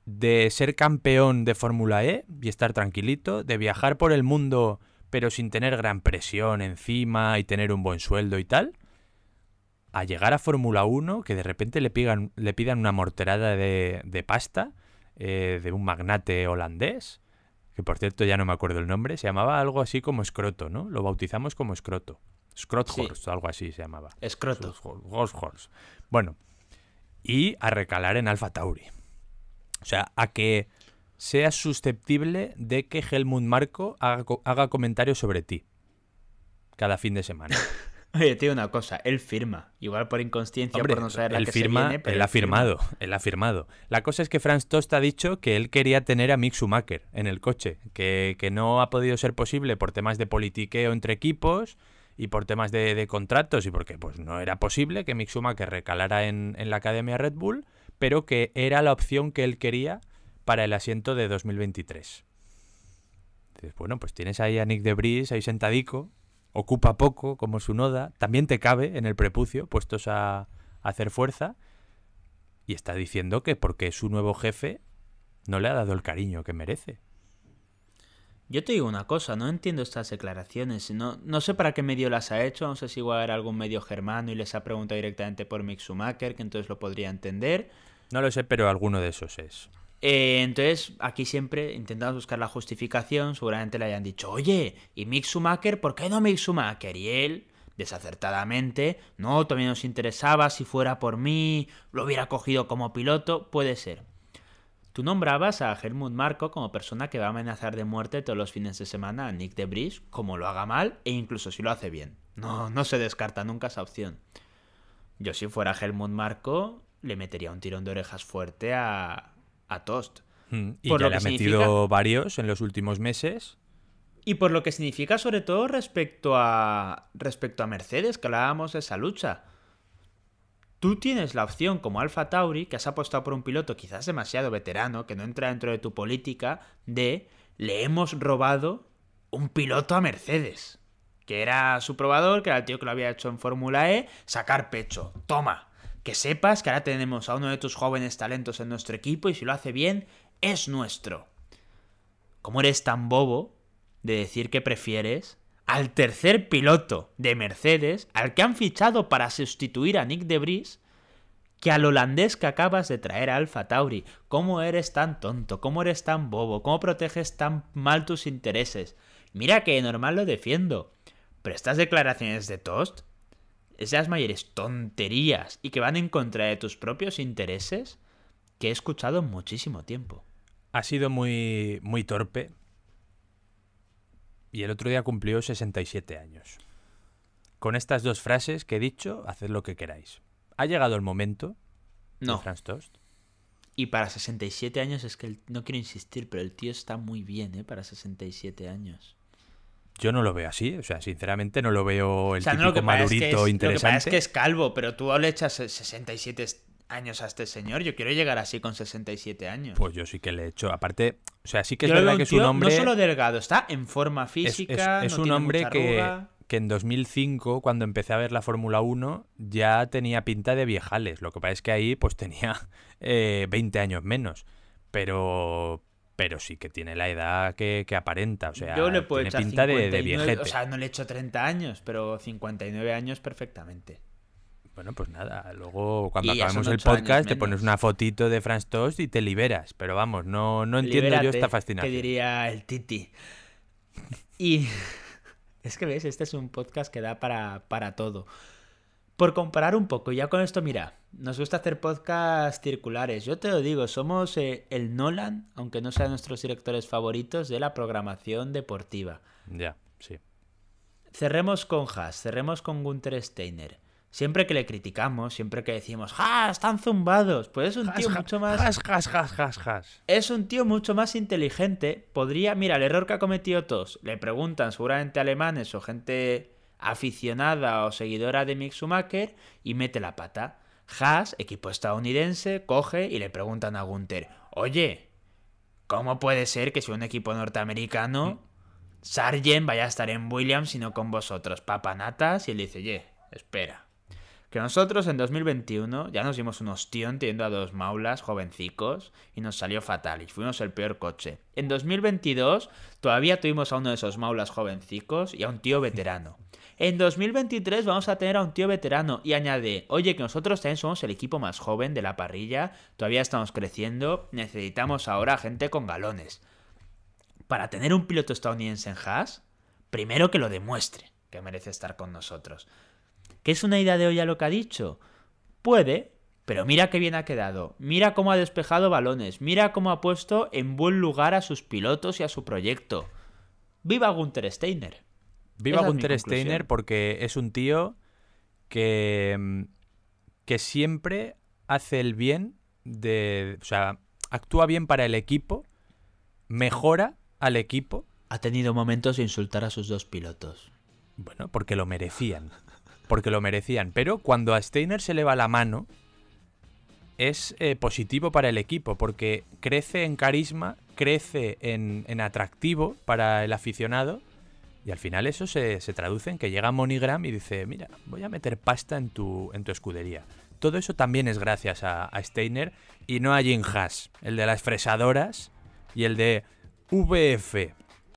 de ser campeón de Fórmula E y estar tranquilito, de viajar por el mundo pero sin tener gran presión encima y tener un buen sueldo y tal, a llegar a Fórmula 1, que de repente le, pigan, le pidan una morterada de, pasta eh, de un magnate holandés, que por cierto ya no me acuerdo el nombre, se llamaba algo así como Scroto, ¿no? Lo bautizamos como Scroto. Scrothorst, o algo así se llamaba. Scroto. Bueno, y a recalar en Alfa Tauri. O sea, a que seas susceptible de que Helmut Marco haga, comentarios sobre ti cada fin de semana. Oye, te una cosa, él firma. Igual por inconsciencia, o por no saber la él que se viene, él, ha firmado, él ha firmado. La cosa es que Franz Tost ha dicho que él quería tener a Mick Schumacher en el coche, que, no ha podido ser posible por temas de politiqueo entre equipos y por temas de, contratos y porque pues no era posible que Mick Schumacher recalara en la academia Red Bull pero que era la opción que él quería para el asiento de 2023. bueno, pues tienes ahí a Nick de Debris ahí sentadico, ocupa poco como su noda, también te cabe en el prepucio, puestos a, a hacer fuerza, y está diciendo que porque su nuevo jefe no le ha dado el cariño que merece. Yo te digo una cosa, no entiendo estas declaraciones. No, no sé para qué medio las ha hecho, no sé si igual era algún medio germano y les ha preguntado directamente por Mick Schumacher, que entonces lo podría entender. No lo sé, pero alguno de esos es. Eh, entonces, aquí siempre intentamos buscar la justificación. Seguramente le hayan dicho, oye, ¿y Mick ¿Por qué no Mick Schumacher? Y él, desacertadamente, no, también nos interesaba, si fuera por mí, lo hubiera cogido como piloto. Puede ser, Tú nombrabas a Helmut Marco como persona que va a amenazar de muerte todos los fines de semana a Nick Debris, como lo haga mal e incluso si lo hace bien. No, no se descarta nunca esa opción. Yo si fuera Helmut Marco, le metería un tirón de orejas fuerte a, a Tost. Hmm, y por lo le que ha metido varios en los últimos meses. Y por lo que significa sobre todo respecto a respecto a Mercedes, que hablábamos de esa lucha. Tú tienes la opción como Alfa Tauri, que has apostado por un piloto quizás demasiado veterano, que no entra dentro de tu política, de le hemos robado un piloto a Mercedes, que era su probador, que era el tío que lo había hecho en Fórmula E, sacar pecho, toma, que sepas que ahora tenemos a uno de tus jóvenes talentos en nuestro equipo y si lo hace bien, es nuestro. ¿Cómo eres tan bobo de decir que prefieres al tercer piloto de Mercedes, al que han fichado para sustituir a Nick de Vries, que al holandés que acabas de traer a Alfa Tauri. ¿Cómo eres tan tonto? ¿Cómo eres tan bobo? ¿Cómo proteges tan mal tus intereses? Mira que normal lo defiendo. Pero estas declaraciones de Tost, esas mayores tonterías y que van en contra de tus propios intereses, que he escuchado muchísimo tiempo. Ha sido muy, muy torpe, y el otro día cumplió 67 años. Con estas dos frases que he dicho, haced lo que queráis. ¿Ha llegado el momento? No. Franz Tost. Y para 67 años es que no quiero insistir, pero el tío está muy bien, ¿eh? Para 67 años. Yo no lo veo así, o sea, sinceramente no lo veo el típico madurito interesante. Lo que es que es calvo, pero tú le echas 67 años a este señor. Yo quiero llegar así con 67 años. Pues yo sí que le he hecho. Aparte, o sea, sí que es verdad que es un hombre. No solo delgado, está en forma física. Es, un hombre que, en 2005, cuando empecé a ver la Fórmula 1, ya tenía pinta de viejales. Lo que pasa es que ahí pues tenía eh, 20 años menos. Pero. Pero sí que tiene la edad que, aparenta. O sea, pinta de, de viejete. O sea, no le he hecho 30 años, pero 59 años perfectamente. Bueno, pues nada, luego cuando acabemos el podcast te pones una fotito de Franz Tost y te liberas. Pero vamos, no, no entiendo yo esta fascinación. te diría el Titi. Y es que ves, este es un podcast que da para, todo. Por comparar un poco, ya con esto, mira, nos gusta hacer podcasts circulares. Yo te lo digo, somos eh, el Nolan, aunque no sean nuestros directores favoritos, de la programación deportiva. Ya, sí. Cerremos con Haas, cerremos con Gunther Steiner siempre que le criticamos, siempre que decimos, ¡ja! Ah, están zumbados. Pues es un tío mucho más. Has, es un tío mucho más inteligente. Podría. Mira, el error que ha cometido todos. Le preguntan seguramente alemanes o gente aficionada o seguidora de Mick Schumacher y mete la pata. Haas, equipo estadounidense, coge y le preguntan a Gunther, oye, ¿cómo puede ser que si un equipo norteamericano, ¿Mm? Sargent vaya a estar en Williams sino con vosotros, papanatas? Y él dice, oye, espera, que nosotros en 2021 ya nos dimos unos tíos teniendo a dos maulas jovencicos y nos salió fatal y fuimos el peor coche. En 2022 todavía tuvimos a uno de esos maulas jovencicos y a un tío veterano. En 2023 vamos a tener a un tío veterano y añade, oye que nosotros también somos el equipo más joven de la parrilla, todavía estamos creciendo, necesitamos ahora gente con galones. Para tener un piloto estadounidense en Haas, primero que lo demuestre que merece estar con nosotros. ¿Qué es una idea de hoy a lo que ha dicho? Puede, pero mira qué bien ha quedado, mira cómo ha despejado balones, mira cómo ha puesto en buen lugar a sus pilotos y a su proyecto. ¡Viva Gunter Steiner! Viva Gunter Steiner porque es un tío que, mm, que siempre hace el bien de... O sea, actúa bien para el equipo, mejora al equipo. Ha tenido momentos de insultar a sus dos pilotos. Bueno, porque lo merecían porque lo merecían. Pero cuando a Steiner se le va la mano, es eh, positivo para el equipo, porque crece en carisma, crece en, atractivo para el aficionado. Y al final eso se, traduce en que llega Monigram y dice, mira, voy a meter pasta en tu, escudería. Todo eso también es gracias a, a Steiner y no a Jim Haas, el de las fresadoras y el de VF,